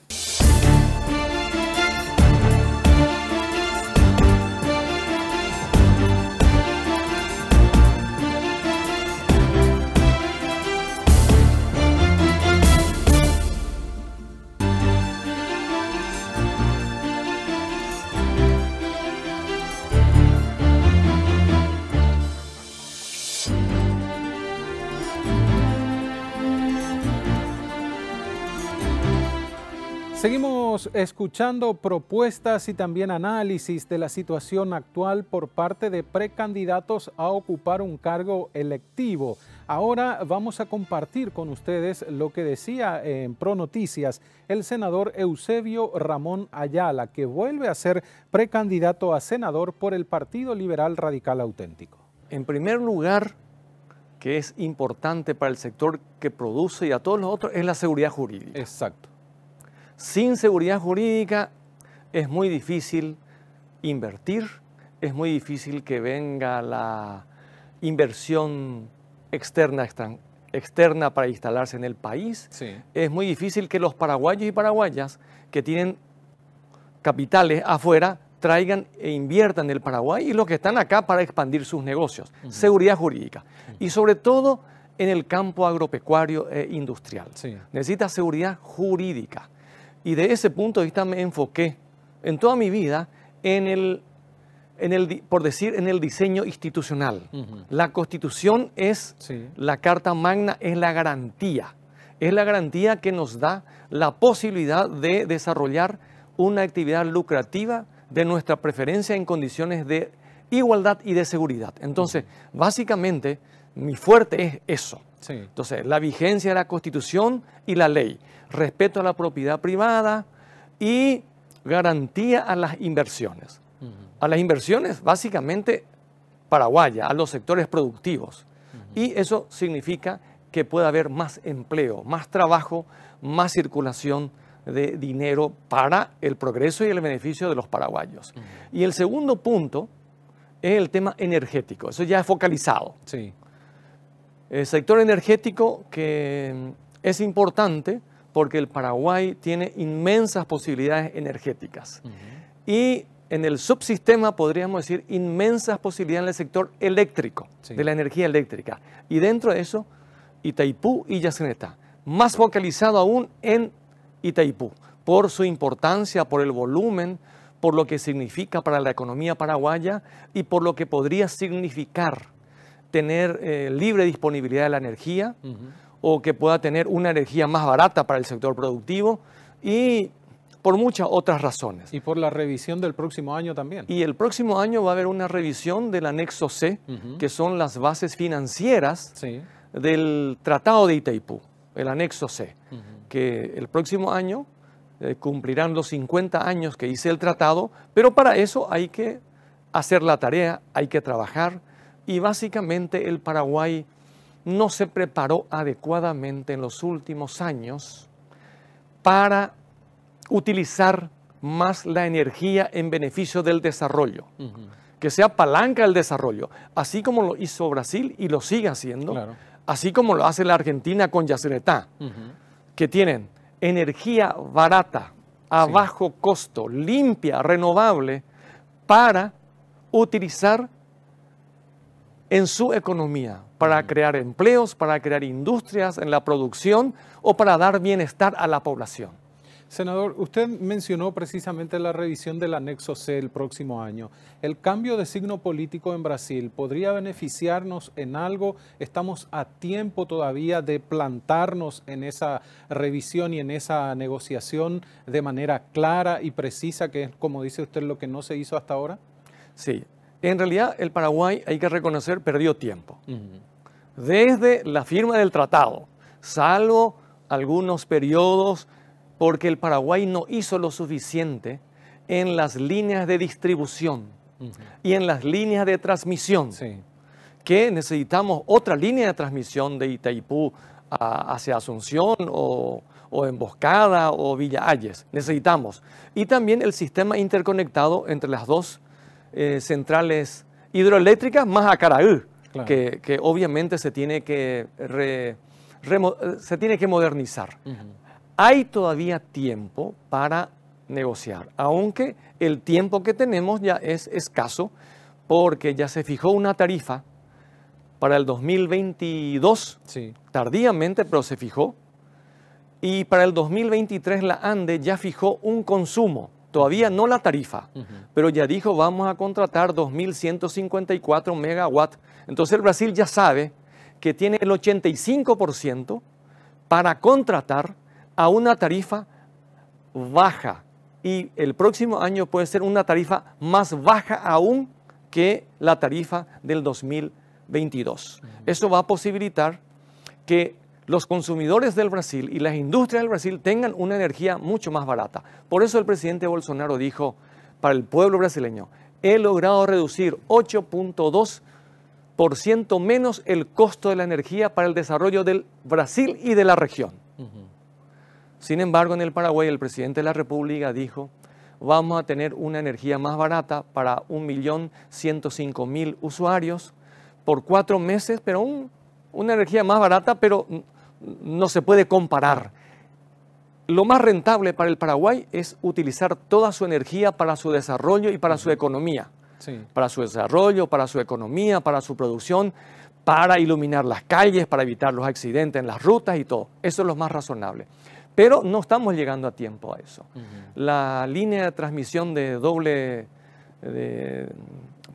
escuchando propuestas y también análisis de la situación actual por parte de precandidatos a ocupar un cargo electivo. Ahora vamos a compartir con ustedes lo que decía en Pronoticias el senador Eusebio Ramón Ayala, que vuelve a ser precandidato a senador por el Partido Liberal Radical Auténtico. En primer lugar, que es importante para el sector que produce y a todos los otros, es la seguridad jurídica. Exacto sin seguridad jurídica es muy difícil invertir, es muy difícil que venga la inversión externa, para instalarse en el país. Es muy difícil que los paraguayos y paraguayas que tienen capitales afuera traigan e inviertan en el Paraguay y los que están acá para expandir sus negocios. Seguridad jurídica. Y sobre todo en el campo agropecuario e industrial. Necesita seguridad jurídica. Y de ese punto de vista me enfoqué en toda mi vida en el, el por decir, en el diseño institucional. La constitución es, la Carta Magna es la garantía, es la garantía que nos da la posibilidad de desarrollar una actividad lucrativa de nuestra preferencia en condiciones de igualdad y de seguridad. Entonces, básicamente, mi fuerte es eso. Entonces, la vigencia de la Constitución y la ley, respeto a la propiedad privada y garantía a las inversiones. A las inversiones, básicamente, paraguaya, a los sectores productivos. Y eso significa que pueda haber más empleo, más trabajo, más circulación de dinero para el progreso y el beneficio de los paraguayos. Y el segundo punto es el tema energético, eso ya es focalizado. Sí. El eh, sector energético que mm, es importante porque el Paraguay tiene inmensas posibilidades energéticas. Y en el subsistema podríamos decir inmensas posibilidades en el sector eléctrico, de la energía eléctrica. Y dentro de eso, Itaipú y Yaceneta, Más focalizado aún en Itaipú, por su importancia, por el volumen, por lo que significa para la economía paraguaya y por lo que podría significar tener eh, libre disponibilidad de la energía o que pueda tener una energía más barata para el sector productivo y por muchas otras razones. Y por la revisión del próximo año también. Y el próximo año va a haber una revisión del anexo C, que son las bases financieras del Tratado de Itaipú, el anexo C, que el próximo año eh, cumplirán los 50 años que hice el tratado, pero para eso hay que hacer la tarea, hay que trabajar y básicamente el Paraguay no se preparó adecuadamente en los últimos años para utilizar más la energía en beneficio del desarrollo, que sea palanca el desarrollo, así como lo hizo Brasil y lo sigue haciendo, así como lo hace la Argentina con Yacyretá, que tienen energía barata, a bajo costo, limpia, renovable, para utilizar en su economía, para crear empleos, para crear industrias en la producción o para dar bienestar a la población. Senador, usted mencionó precisamente la revisión del anexo C el próximo año. ¿El cambio de signo político en Brasil podría beneficiarnos en algo? ¿Estamos a tiempo todavía de plantarnos en esa revisión y en esa negociación de manera clara y precisa, que es, como dice usted, lo que no se hizo hasta ahora? Sí, en realidad el Paraguay, hay que reconocer, perdió tiempo. Desde la firma del tratado, salvo algunos periodos, porque el Paraguay no hizo lo suficiente en las líneas de distribución y en las líneas de transmisión. Que necesitamos otra línea de transmisión de Itaipú hacia Asunción o, Emboscada o Villa Ayes, Necesitamos. Y también el sistema interconectado entre las dos eh, centrales hidroeléctricas más a que, obviamente se tiene que, eh, se tiene que modernizar. Hay todavía tiempo para negociar, aunque el tiempo que tenemos ya es escaso porque ya se fijó una tarifa para el 2022, sí. tardíamente, pero se fijó, y para el 2023 la ANDE ya fijó un consumo Todavía no la tarifa, pero ya dijo vamos a contratar 2.154 megawatts. Entonces el Brasil ya sabe que tiene el 85% para contratar a una tarifa baja. Y el próximo año puede ser una tarifa más baja aún que la tarifa del 2022. Eso va a posibilitar que los consumidores del Brasil y las industrias del Brasil tengan una energía mucho más barata. Por eso el presidente Bolsonaro dijo, para el pueblo brasileño, he logrado reducir 8.2% menos el costo de la energía para el desarrollo del Brasil y de la región. Sin embargo, en el Paraguay el presidente de la República dijo, vamos a tener una energía más barata para 1.105.000 usuarios por cuatro meses, pero una energía más barata, pero no se puede comparar. Lo más rentable para el Paraguay es utilizar toda su energía para su desarrollo y para su economía. Para su desarrollo, para su economía, para su producción, para iluminar las calles, para evitar los accidentes en las rutas y todo. Eso es lo más razonable. Pero no estamos llegando a tiempo a eso. La línea de transmisión de doble...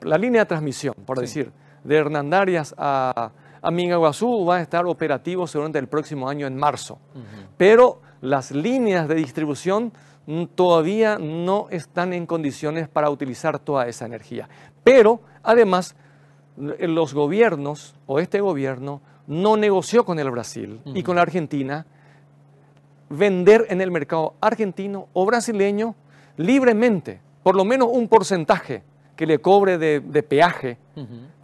la línea de transmisión, por decir, de Hernandarias a Amingaguazú va a estar operativo seguramente el próximo año en marzo, pero las líneas de distribución todavía no están en condiciones para utilizar toda esa energía. Pero además eh, los gobiernos o este gobierno no negoció con el Brasil y con la Argentina vender en el mercado argentino o brasileño libremente, por lo menos un porcentaje que le cobre de, peaje,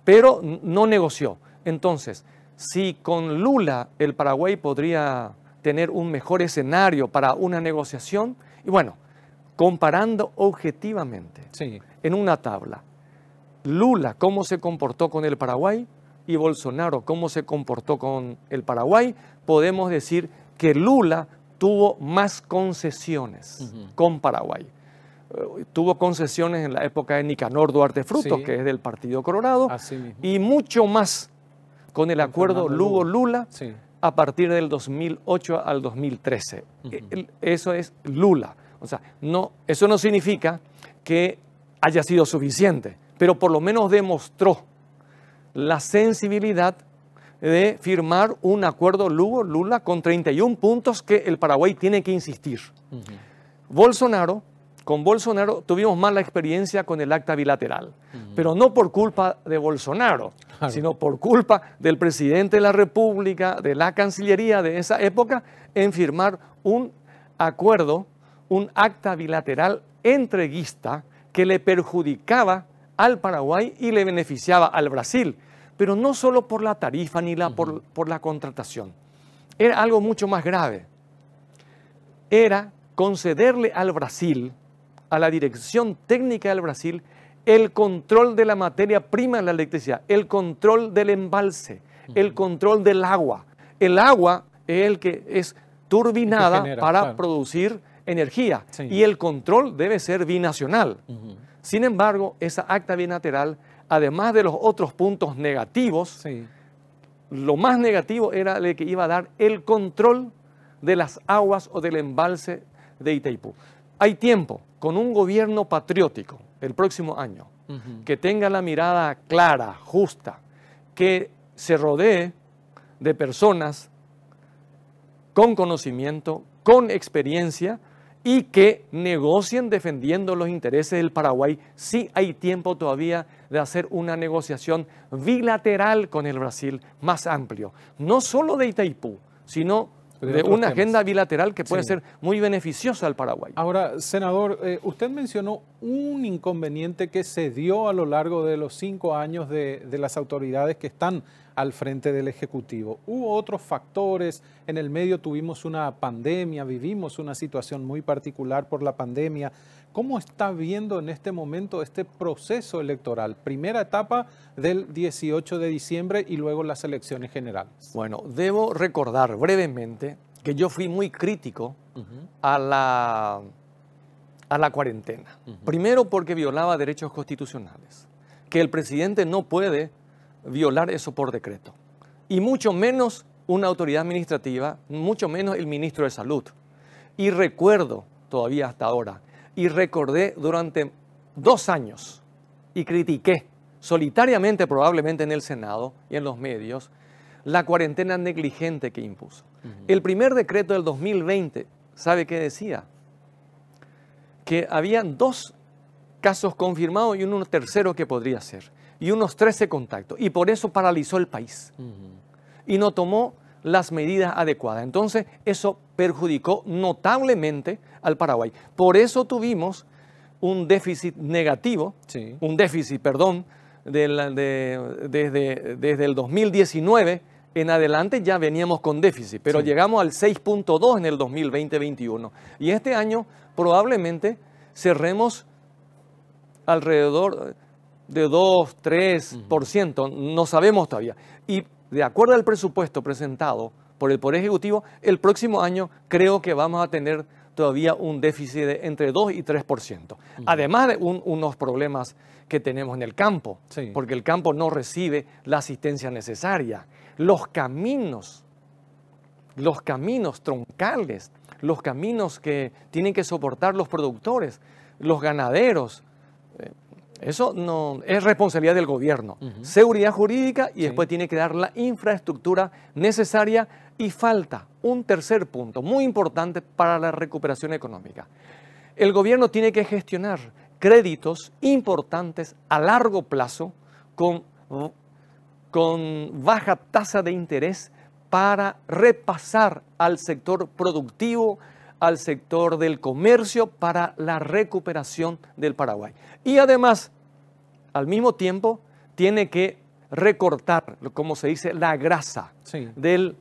pero no negoció. Entonces, si con Lula el Paraguay podría tener un mejor escenario para una negociación, y bueno, comparando objetivamente en una tabla, Lula cómo se comportó con el Paraguay y Bolsonaro cómo se comportó con el Paraguay, podemos decir que Lula tuvo más concesiones con Paraguay. Eh, tuvo concesiones en la época de Nicanor Duarte Frutos, que es del Partido Colorado, y mucho más con el acuerdo Lugo-Lula a partir del 2008 al 2013. E, eso es Lula. O sea, no, eso no significa que haya sido suficiente, pero por lo menos demostró la sensibilidad de firmar un acuerdo Lugo-Lula con 31 puntos que el Paraguay tiene que insistir. Bolsonaro con Bolsonaro tuvimos mala experiencia con el acta bilateral, pero no por culpa de Bolsonaro, sino por culpa del presidente de la República, de la Cancillería de esa época, en firmar un acuerdo, un acta bilateral entreguista que le perjudicaba al Paraguay y le beneficiaba al Brasil, pero no solo por la tarifa ni la, por la contratación. Era algo mucho más grave. Era concederle al Brasil a la dirección técnica del Brasil el control de la materia prima de la electricidad, el control del embalse, el control del agua. El agua es el que es turbinada para producir energía y el control debe ser binacional. Sin embargo, esa acta bilateral, además de los otros puntos negativos, lo más negativo era el que iba a dar el control de las aguas o del embalse de Itaipú. Hay tiempo con un gobierno patriótico el próximo año que tenga la mirada clara, justa, que se rodee de personas con conocimiento, con experiencia y que negocien defendiendo los intereses del Paraguay sí hay tiempo todavía de hacer una negociación bilateral con el Brasil más amplio, no solo de Itaipú, sino de una agenda bilateral que puede ser muy beneficiosa al Paraguay. Ahora, senador, eh, usted mencionó un inconveniente que se dio a lo largo de los cinco años de, de las autoridades que están al frente del Ejecutivo. Hubo otros factores, en el medio tuvimos una pandemia, vivimos una situación muy particular por la pandemia. ¿Cómo está viendo en este momento este proceso electoral? Primera etapa del 18 de diciembre y luego las elecciones generales. Bueno, debo recordar brevemente que yo fui muy crítico a, la, a la cuarentena. Primero porque violaba derechos constitucionales, que el presidente no puede violar eso por decreto, y mucho menos una autoridad administrativa, mucho menos el ministro de Salud. Y recuerdo todavía hasta ahora y recordé durante dos años y critiqué solitariamente probablemente en el Senado y en los medios la cuarentena negligente que impuso. El primer decreto del 2020, ¿sabe qué decía? Que había dos casos confirmados y uno tercero que podría ser, y unos 13 contactos, y por eso paralizó el país. Y no tomó las medidas adecuadas. Entonces, eso perjudicó notablemente al Paraguay. Por eso tuvimos un déficit negativo, un déficit, perdón, desde, el 2019 en adelante ya veníamos con déficit, pero llegamos al 6.2 en el 2020-21. Y este año probablemente cerremos alrededor de 2, 3%, no sabemos todavía. Y de acuerdo al presupuesto presentado por el Poder Ejecutivo, el próximo año creo que vamos a tener todavía un déficit de entre 2 y 3%. Además de unos problemas que tenemos en el campo, porque el campo no recibe la asistencia necesaria. Los caminos, los caminos troncales, los caminos que tienen que soportar los productores, los ganaderos, eso no es responsabilidad del gobierno. Seguridad jurídica y después tiene que dar la infraestructura necesaria y falta un tercer punto muy importante para la recuperación económica. El gobierno tiene que gestionar créditos importantes a largo plazo con baja tasa de interés para repasar al sector productivo, al sector del comercio para la recuperación del Paraguay. Y además, al mismo tiempo, tiene que recortar, como se dice, la grasa de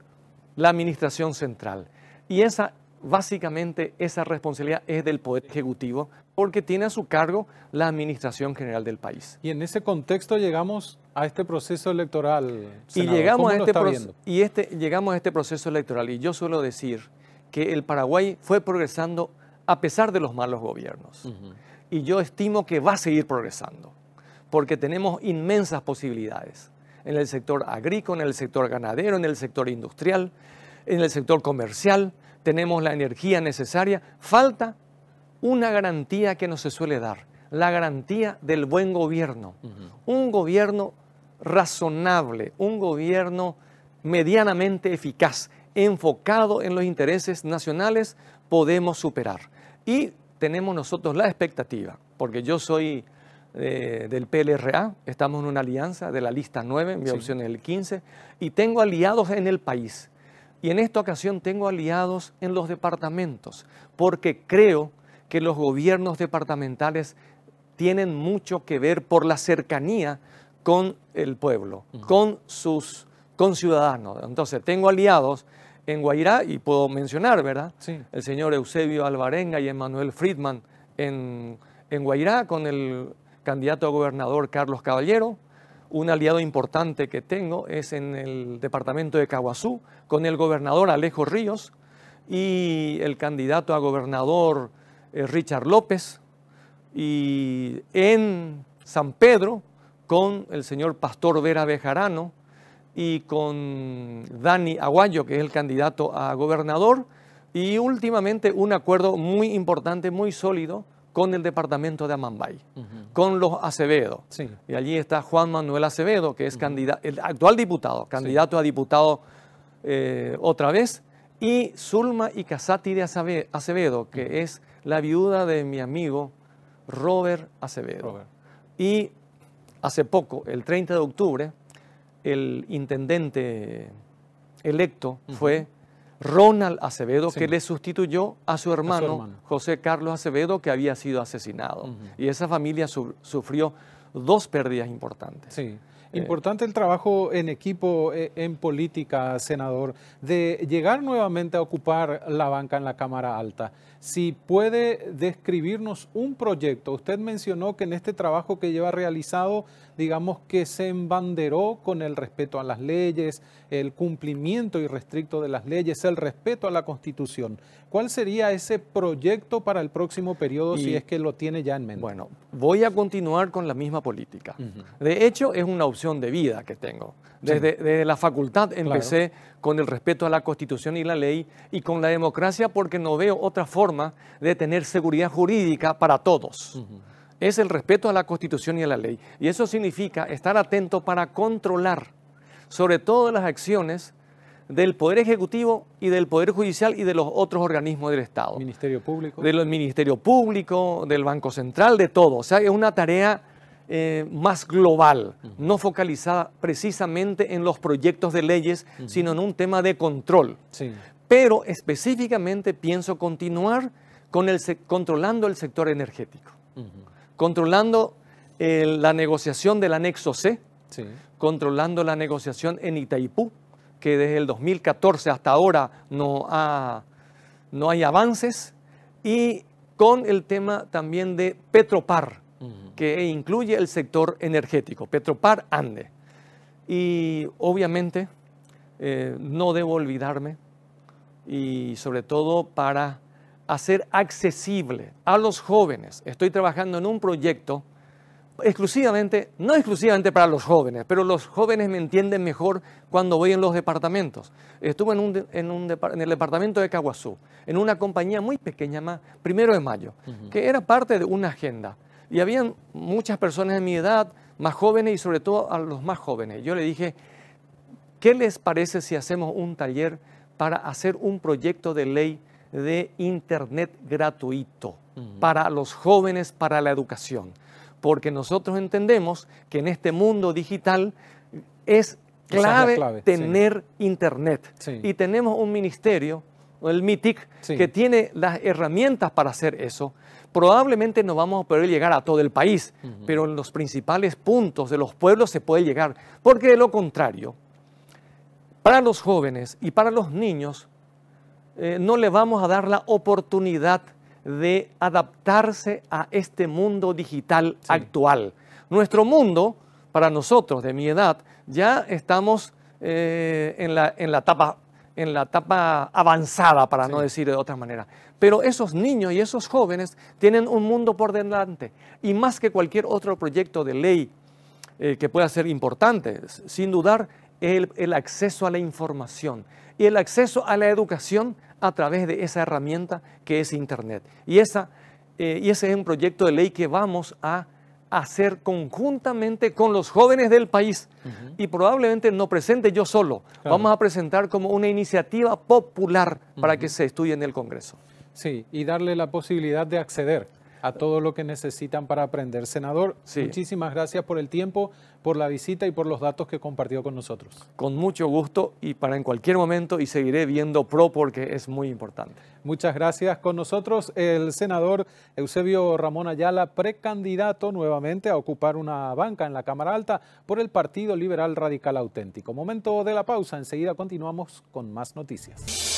la administración central. Y esa, básicamente, esa responsabilidad es del Poder Ejecutivo, porque tiene a su cargo la administración general del país. Y en ese contexto llegamos a este proceso electoral. Y llegamos a este y este llegamos a este proceso electoral y yo suelo decir que el Paraguay fue progresando a pesar de los malos gobiernos. Y yo estimo que va a seguir progresando, porque tenemos inmensas posibilidades en el sector agrícola, en el sector ganadero, en el sector industrial, en el sector comercial, tenemos la energía necesaria. Falta una garantía que no se suele dar, la garantía del buen gobierno. Un gobierno razonable, un gobierno medianamente eficaz, enfocado en los intereses nacionales, podemos superar. Y tenemos nosotros la expectativa, porque yo soy eh, del PLRA, estamos en una alianza de la lista 9, mi opción es el 15, y tengo aliados en el país. Y en esta ocasión tengo aliados en los departamentos, porque creo que los gobiernos departamentales tienen mucho que ver por la cercanía con el pueblo, con sus conciudadanos. Entonces, tengo aliados en Guairá, y puedo mencionar, ¿verdad? El señor Eusebio Alvarenga y Emanuel Friedman en, Guairá con el candidato a gobernador Carlos Caballero. Un aliado importante que tengo es en el departamento de Caguazú con el gobernador Alejo Ríos y el candidato a gobernador eh, Richard López. Y en San Pedro con el señor Pastor Vera Bejarano, y con Dani Aguayo, que es el candidato a gobernador, y últimamente un acuerdo muy importante, muy sólido, con el departamento de Amambay, con los Acevedo. Sí. Y allí está Juan Manuel Acevedo, que es el actual diputado, candidato a diputado eh, otra vez, y Zulma Casati de Acevedo, que es la viuda de mi amigo Robert Acevedo. Y hace poco, el 30 de octubre, el intendente electo fue Ronald Acevedo, que le sustituyó a su, hermano, José Carlos Acevedo, que había sido asesinado. Y esa familia sufrió dos pérdidas importantes. Sí. Eh, Importante el trabajo en equipo, eh, en política, senador, de llegar nuevamente a ocupar la banca en la Cámara Alta si puede describirnos un proyecto. Usted mencionó que en este trabajo que lleva realizado, digamos que se embanderó con el respeto a las leyes, el cumplimiento irrestricto de las leyes, el respeto a la Constitución. ¿Cuál sería ese proyecto para el próximo periodo si es que lo tiene ya en mente? Bueno, voy a continuar con la misma política. De hecho, es una opción de vida que tengo. Desde, la facultad empecé con el respeto a la Constitución y la ley y con la democracia porque no veo otra forma de tener seguridad jurídica para todos. Es el respeto a la Constitución y a la ley. Y eso significa estar atento para controlar sobre todo las acciones del Poder Ejecutivo y del Poder Judicial y de los otros organismos del Estado. Ministerio Público. Del Ministerio Público, del Banco Central, de todo. O sea, es una tarea eh, más global, no focalizada precisamente en los proyectos de leyes, sino en un tema de control. Pero específicamente pienso continuar con el controlando el sector energético, controlando eh, la negociación del anexo C, controlando la negociación en Itaipú, que desde el 2014 hasta ahora no, no hay avances, y con el tema también de Petropar que incluye el sector energético, Petropar Ande. Y obviamente eh, no debo olvidarme y sobre todo para hacer accesible a los jóvenes. Estoy trabajando en un proyecto exclusivamente, no exclusivamente para los jóvenes, pero los jóvenes me entienden mejor cuando voy en los departamentos. Estuve en, un, en, un, en el departamento de Caguazú, en una compañía muy pequeña, más, primero de mayo, que era parte de una agenda y habían muchas personas de mi edad, más jóvenes y sobre todo a los más jóvenes. Yo le dije, ¿qué les parece si hacemos un taller para hacer un proyecto de ley de Internet gratuito para los jóvenes, para la educación? Porque nosotros entendemos que en este mundo digital es clave, tener Internet. Y tenemos un ministerio, el MITIC, que tiene las herramientas para hacer eso, probablemente no vamos a poder llegar a todo el país, pero en los principales puntos de los pueblos se puede llegar, porque de lo contrario, para los jóvenes y para los niños, eh, no le vamos a dar la oportunidad de adaptarse a este mundo digital actual. Nuestro mundo, para nosotros de mi edad, ya estamos eh, en, la, en la etapa en la etapa avanzada, para no decir de otra manera. Pero esos niños y esos jóvenes tienen un mundo por delante y más que cualquier otro proyecto de ley eh, que pueda ser importante, sin dudar, el, el acceso a la información y el acceso a la educación a través de esa herramienta que es Internet. Y, esa, eh, y ese es un proyecto de ley que vamos a hacer conjuntamente con los jóvenes del país y probablemente no presente yo solo. Vamos a presentar como una iniciativa popular para que se estudie en el Congreso. Sí, y darle la posibilidad de acceder a todo lo que necesitan para aprender. Senador, muchísimas gracias por el tiempo, por la visita y por los datos que compartió con nosotros. Con mucho gusto y para en cualquier momento y seguiré viendo PRO porque es muy importante. Muchas gracias. Con nosotros el senador Eusebio Ramón Ayala, precandidato nuevamente a ocupar una banca en la Cámara Alta por el Partido Liberal Radical Auténtico. Momento de la pausa. Enseguida continuamos con más noticias.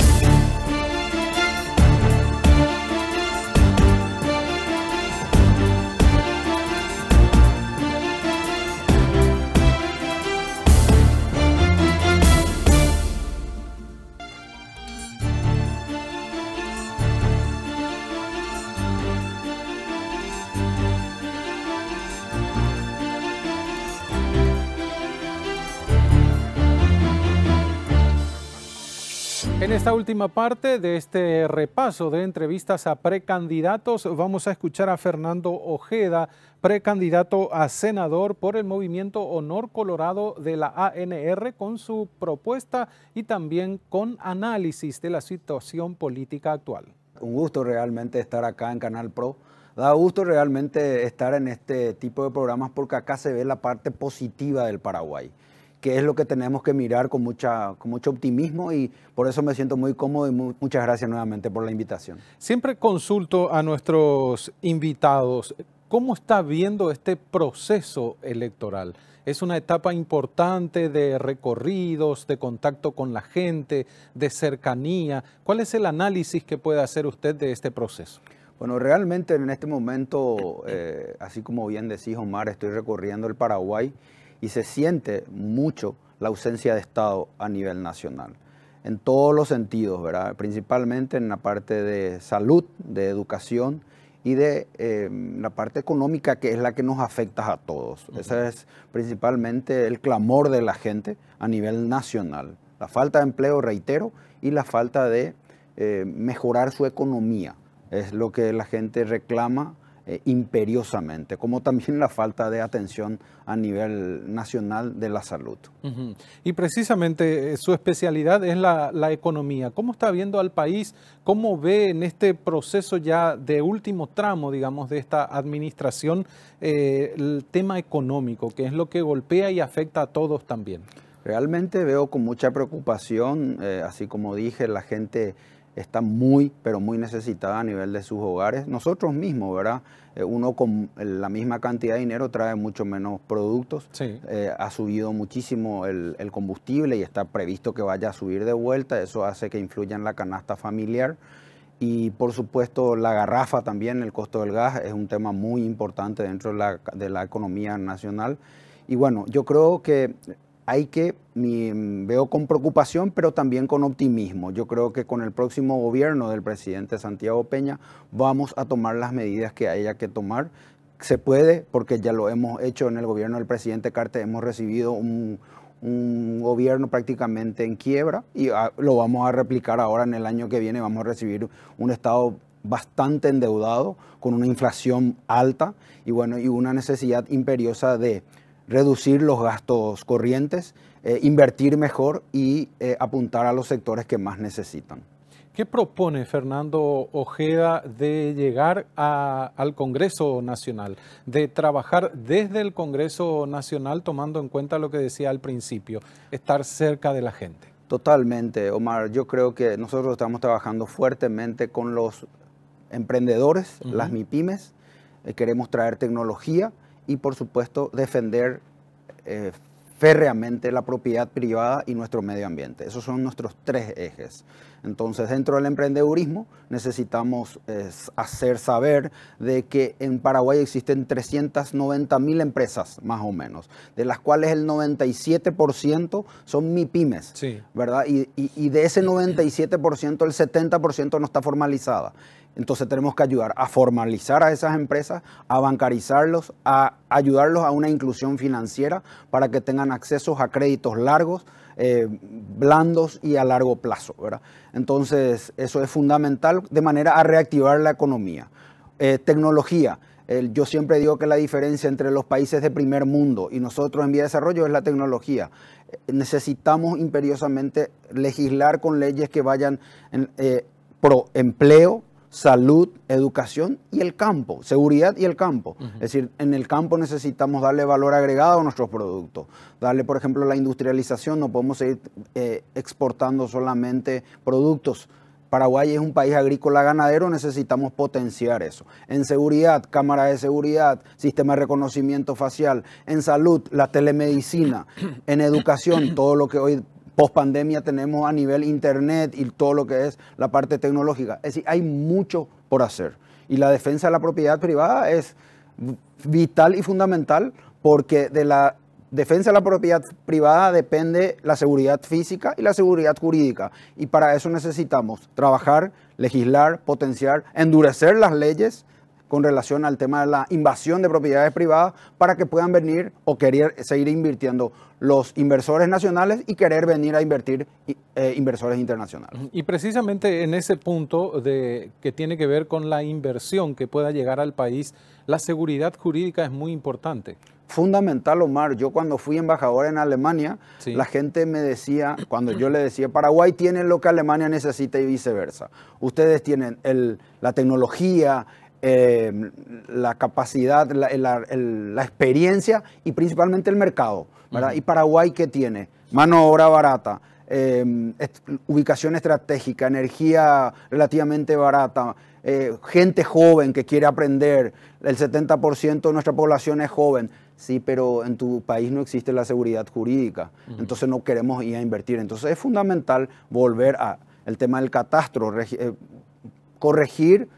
En esta última parte de este repaso de entrevistas a precandidatos, vamos a escuchar a Fernando Ojeda, precandidato a senador por el movimiento Honor Colorado de la ANR, con su propuesta y también con análisis de la situación política actual. Un gusto realmente estar acá en Canal Pro. Da gusto realmente estar en este tipo de programas porque acá se ve la parte positiva del Paraguay que es lo que tenemos que mirar con, mucha, mucho optimismo y por eso me siento muy cómodo y muchas gracias nuevamente por la invitación. Siempre consulto a nuestros invitados, ¿cómo está viendo este proceso electoral? Es una etapa importante de recorridos, de contacto con la gente, de cercanía. ¿Cuál es el análisis que puede hacer usted de este proceso? Bueno, realmente en este momento, eh, así como bien decía Omar, estoy recorriendo el Paraguay y se siente mucho la ausencia de Estado a nivel nacional, en todos los sentidos, ¿verdad? principalmente en la parte de salud, de educación y de em, la parte económica que es la que nos afecta a todos. Ese es principalmente el clamor de la gente a nivel nacional. La falta de empleo, reitero, y la falta de eh, mejorar su economía. Es lo que la gente reclama eh, imperiosamente, como también la falta de atención a nivel nacional de la salud. Y precisamente eh, su especialidad es la, economía. ¿Cómo está viendo al país? ¿Cómo ve en este proceso ya de último tramo, digamos, de esta administración eh, el tema económico, que es lo que golpea y afecta a todos también? Realmente veo con mucha preocupación, así como dije, la gente está muy, pero muy necesitada a nivel de sus hogares. Nosotros mismos, ¿verdad? Eh, uno con eh, la misma cantidad de dinero trae mucho menos productos. Eh, ha subido muchísimo el, combustible y está previsto que vaya a subir de vuelta. Eso hace que influya en la canasta familiar. Y por supuesto la garrafa también, el costo del gas, es un tema muy importante dentro de la economía nacional. Y bueno, yo creo que hay que, veo con preocupación, pero también con optimismo. Yo creo que con el próximo gobierno del presidente Santiago Peña vamos a tomar las medidas que haya que tomar. Se puede, porque ya lo hemos hecho en el gobierno del presidente Carter. hemos recibido un, un gobierno prácticamente en quiebra y ah, lo vamos a replicar ahora en el año que viene, vamos a recibir un Estado bastante endeudado, con una inflación alta y bueno, y una necesidad imperiosa de reducir los gastos corrientes, eh, invertir mejor y eh, apuntar a los sectores que más necesitan. ¿Qué propone Fernando Ojeda de llegar al Congreso Nacional, de trabajar desde el Congreso Nacional tomando en cuenta lo que decía al principio, estar cerca de la gente? Totalmente, Omar. Yo creo que nosotros estamos trabajando fuertemente con los emprendedores, las MIPIMES. Eh, queremos traer tecnología y por supuesto defender eh, férreamente la propiedad privada y nuestro medio ambiente. Esos son nuestros tres ejes. Entonces, dentro del emprendedurismo necesitamos hacer saber de que en Paraguay existen 390 mil empresas, más o menos, de las cuales el 97% son MIPIMES, ¿verdad? Y, y de ese 97%, el 70% no está formalizada. Entonces tenemos que ayudar a formalizar a esas empresas, a bancarizarlos, a ayudarlos a una inclusión financiera para que tengan acceso a créditos largos, eh, blandos y a largo plazo. ¿verdad? Entonces eso es fundamental de manera a reactivar la economía. Eh, tecnología. yo siempre digo que la diferencia entre los países de primer mundo y nosotros en vía de desarrollo es la tecnología. Eh, necesitamos imperiosamente legislar con leyes que vayan pro empleo, salud, educación y el campo, seguridad y el campo. Es decir, en el campo necesitamos darle valor agregado a nuestros productos, darle, por ejemplo, la industrialización, no podemos seguir eh, exportando solamente productos. Paraguay es un país agrícola ganadero, necesitamos potenciar eso. En seguridad, cámara de seguridad, sistema de reconocimiento facial, en salud, la telemedicina, en educación, todo lo que hoy post pandemia tenemos a nivel internet y todo lo que es la parte tecnológica. Es decir, hay mucho por hacer. Y la defensa de la propiedad privada es vital y fundamental porque de la defensa de la propiedad privada depende la seguridad física y la seguridad jurídica. Y para eso necesitamos trabajar, legislar, potenciar, endurecer las leyes con relación al tema de la invasión de propiedades privadas para que puedan venir o querer seguir invirtiendo los inversores nacionales y querer venir a invertir eh, inversores internacionales. Y precisamente en ese punto de, que tiene que ver con la inversión que pueda llegar al país, la seguridad jurídica es muy importante fundamental, Omar. Yo cuando fui embajador en Alemania, la gente me decía, cuando yo le decía, Paraguay tiene lo que Alemania necesita y viceversa. Ustedes tienen la tecnología, eh, la capacidad, la, experiencia y principalmente el mercado. ¿Y Paraguay qué tiene? Mano de obra barata, em, ubicación estratégica, energía relativamente barata, eh, gente joven que quiere aprender, el 70% de nuestra población es joven. Sí, pero en tu país no existe la seguridad jurídica, entonces no queremos ir a invertir. Entonces es fundamental volver al tema del catastro, eh, corregir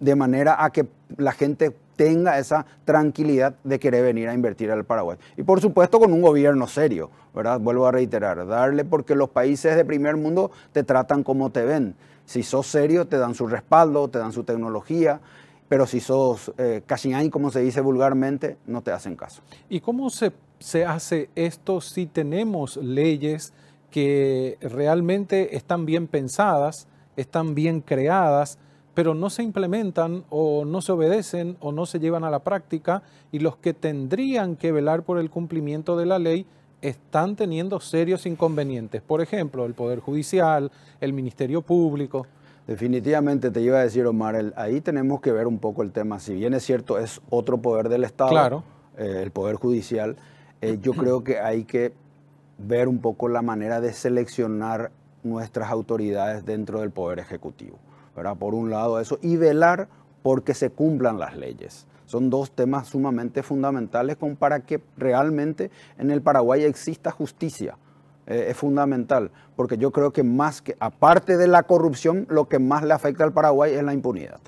de manera a que la gente tenga esa tranquilidad de querer venir a invertir al Paraguay. Y por supuesto con un gobierno serio, ¿verdad? Vuelvo a reiterar, darle porque los países de primer mundo te tratan como te ven. Si sos serio, te dan su respaldo, te dan su tecnología, pero si sos eh, como se dice vulgarmente, no te hacen caso. ¿Y cómo se, se hace esto si tenemos leyes que realmente están bien pensadas, están bien creadas? pero no se implementan o no se obedecen o no se llevan a la práctica y los que tendrían que velar por el cumplimiento de la ley están teniendo serios inconvenientes. Por ejemplo, el Poder Judicial, el Ministerio Público. Definitivamente te iba a decir, Omar, ahí tenemos que ver un poco el tema. Si bien es cierto, es otro poder del Estado, eh, el Poder Judicial, eh, yo creo que hay que ver un poco la manera de seleccionar nuestras autoridades dentro del Poder Ejecutivo. Por un lado eso, y velar porque se cumplan las leyes. Son dos temas sumamente fundamentales para que realmente en el Paraguay exista justicia. Eh, es fundamental, porque yo creo que más que, aparte de la corrupción, lo que más le afecta al Paraguay es la impunidad.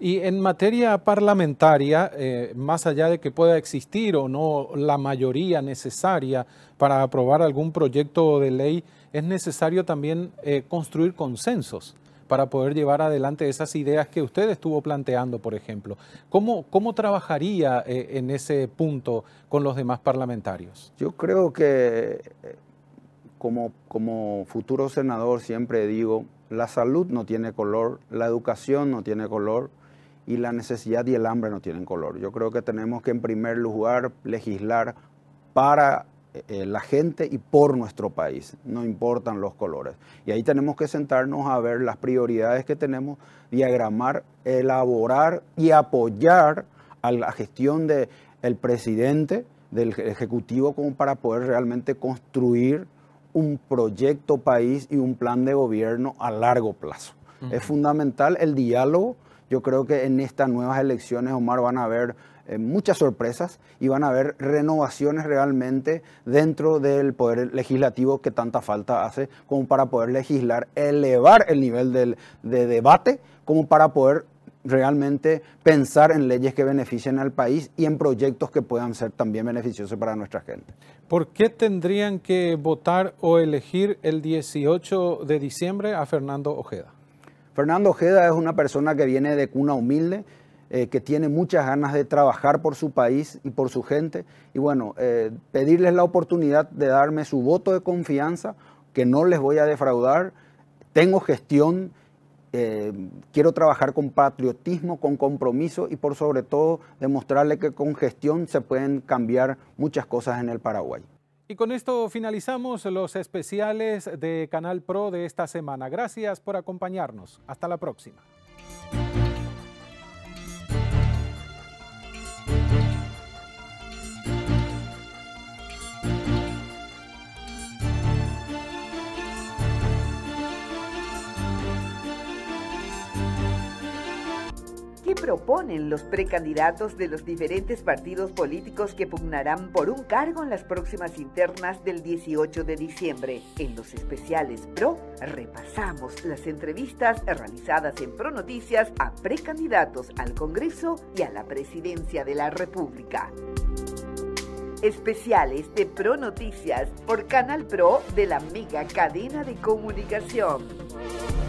Y en materia parlamentaria, eh, más allá de que pueda existir o no la mayoría necesaria para aprobar algún proyecto de ley, es necesario también eh, construir consensos para poder llevar adelante esas ideas que usted estuvo planteando, por ejemplo. ¿Cómo, cómo trabajaría eh, en ese punto con los demás parlamentarios? Yo creo que eh, como, como futuro senador siempre digo, la salud no tiene color, la educación no tiene color y la necesidad y el hambre no tienen color. Yo creo que tenemos que en primer lugar legislar para eh, la gente y por nuestro país, no importan los colores. Y ahí tenemos que sentarnos a ver las prioridades que tenemos, diagramar, elaborar y apoyar a la gestión del el presidente, del Ejecutivo, como para poder realmente construir un proyecto país y un plan de gobierno a largo plazo. Es fundamental el diálogo. Yo creo que en estas nuevas elecciones, Omar, van a ver eh, muchas sorpresas y van a haber renovaciones realmente dentro del poder legislativo que tanta falta hace como para poder legislar, elevar el nivel de debate, como para poder realmente pensar en leyes que beneficien al país y en proyectos que puedan ser también beneficiosos para nuestra gente. ¿Por qué tendrían que votar o elegir el 18 de diciembre a Fernando Ojeda? Fernando Ojeda es una persona que viene de cuna humilde, eh, que tiene muchas ganas de trabajar por su país y por su gente. Y bueno, eh, pedirles la oportunidad de darme su voto de confianza, que no les voy a defraudar. Tengo gestión, eh, quiero trabajar con patriotismo, con compromiso y por sobre todo demostrarle que con gestión se pueden cambiar muchas cosas en el Paraguay. Y con esto finalizamos los especiales de Canal Pro de esta semana. Gracias por acompañarnos. Hasta la próxima. proponen los precandidatos de los diferentes partidos políticos que pugnarán por un cargo en las próximas internas del 18 de diciembre? En los especiales PRO repasamos las entrevistas realizadas en PRO Noticias a precandidatos al Congreso y a la Presidencia de la República especiales de Pro Noticias por Canal Pro de la mega cadena de comunicación.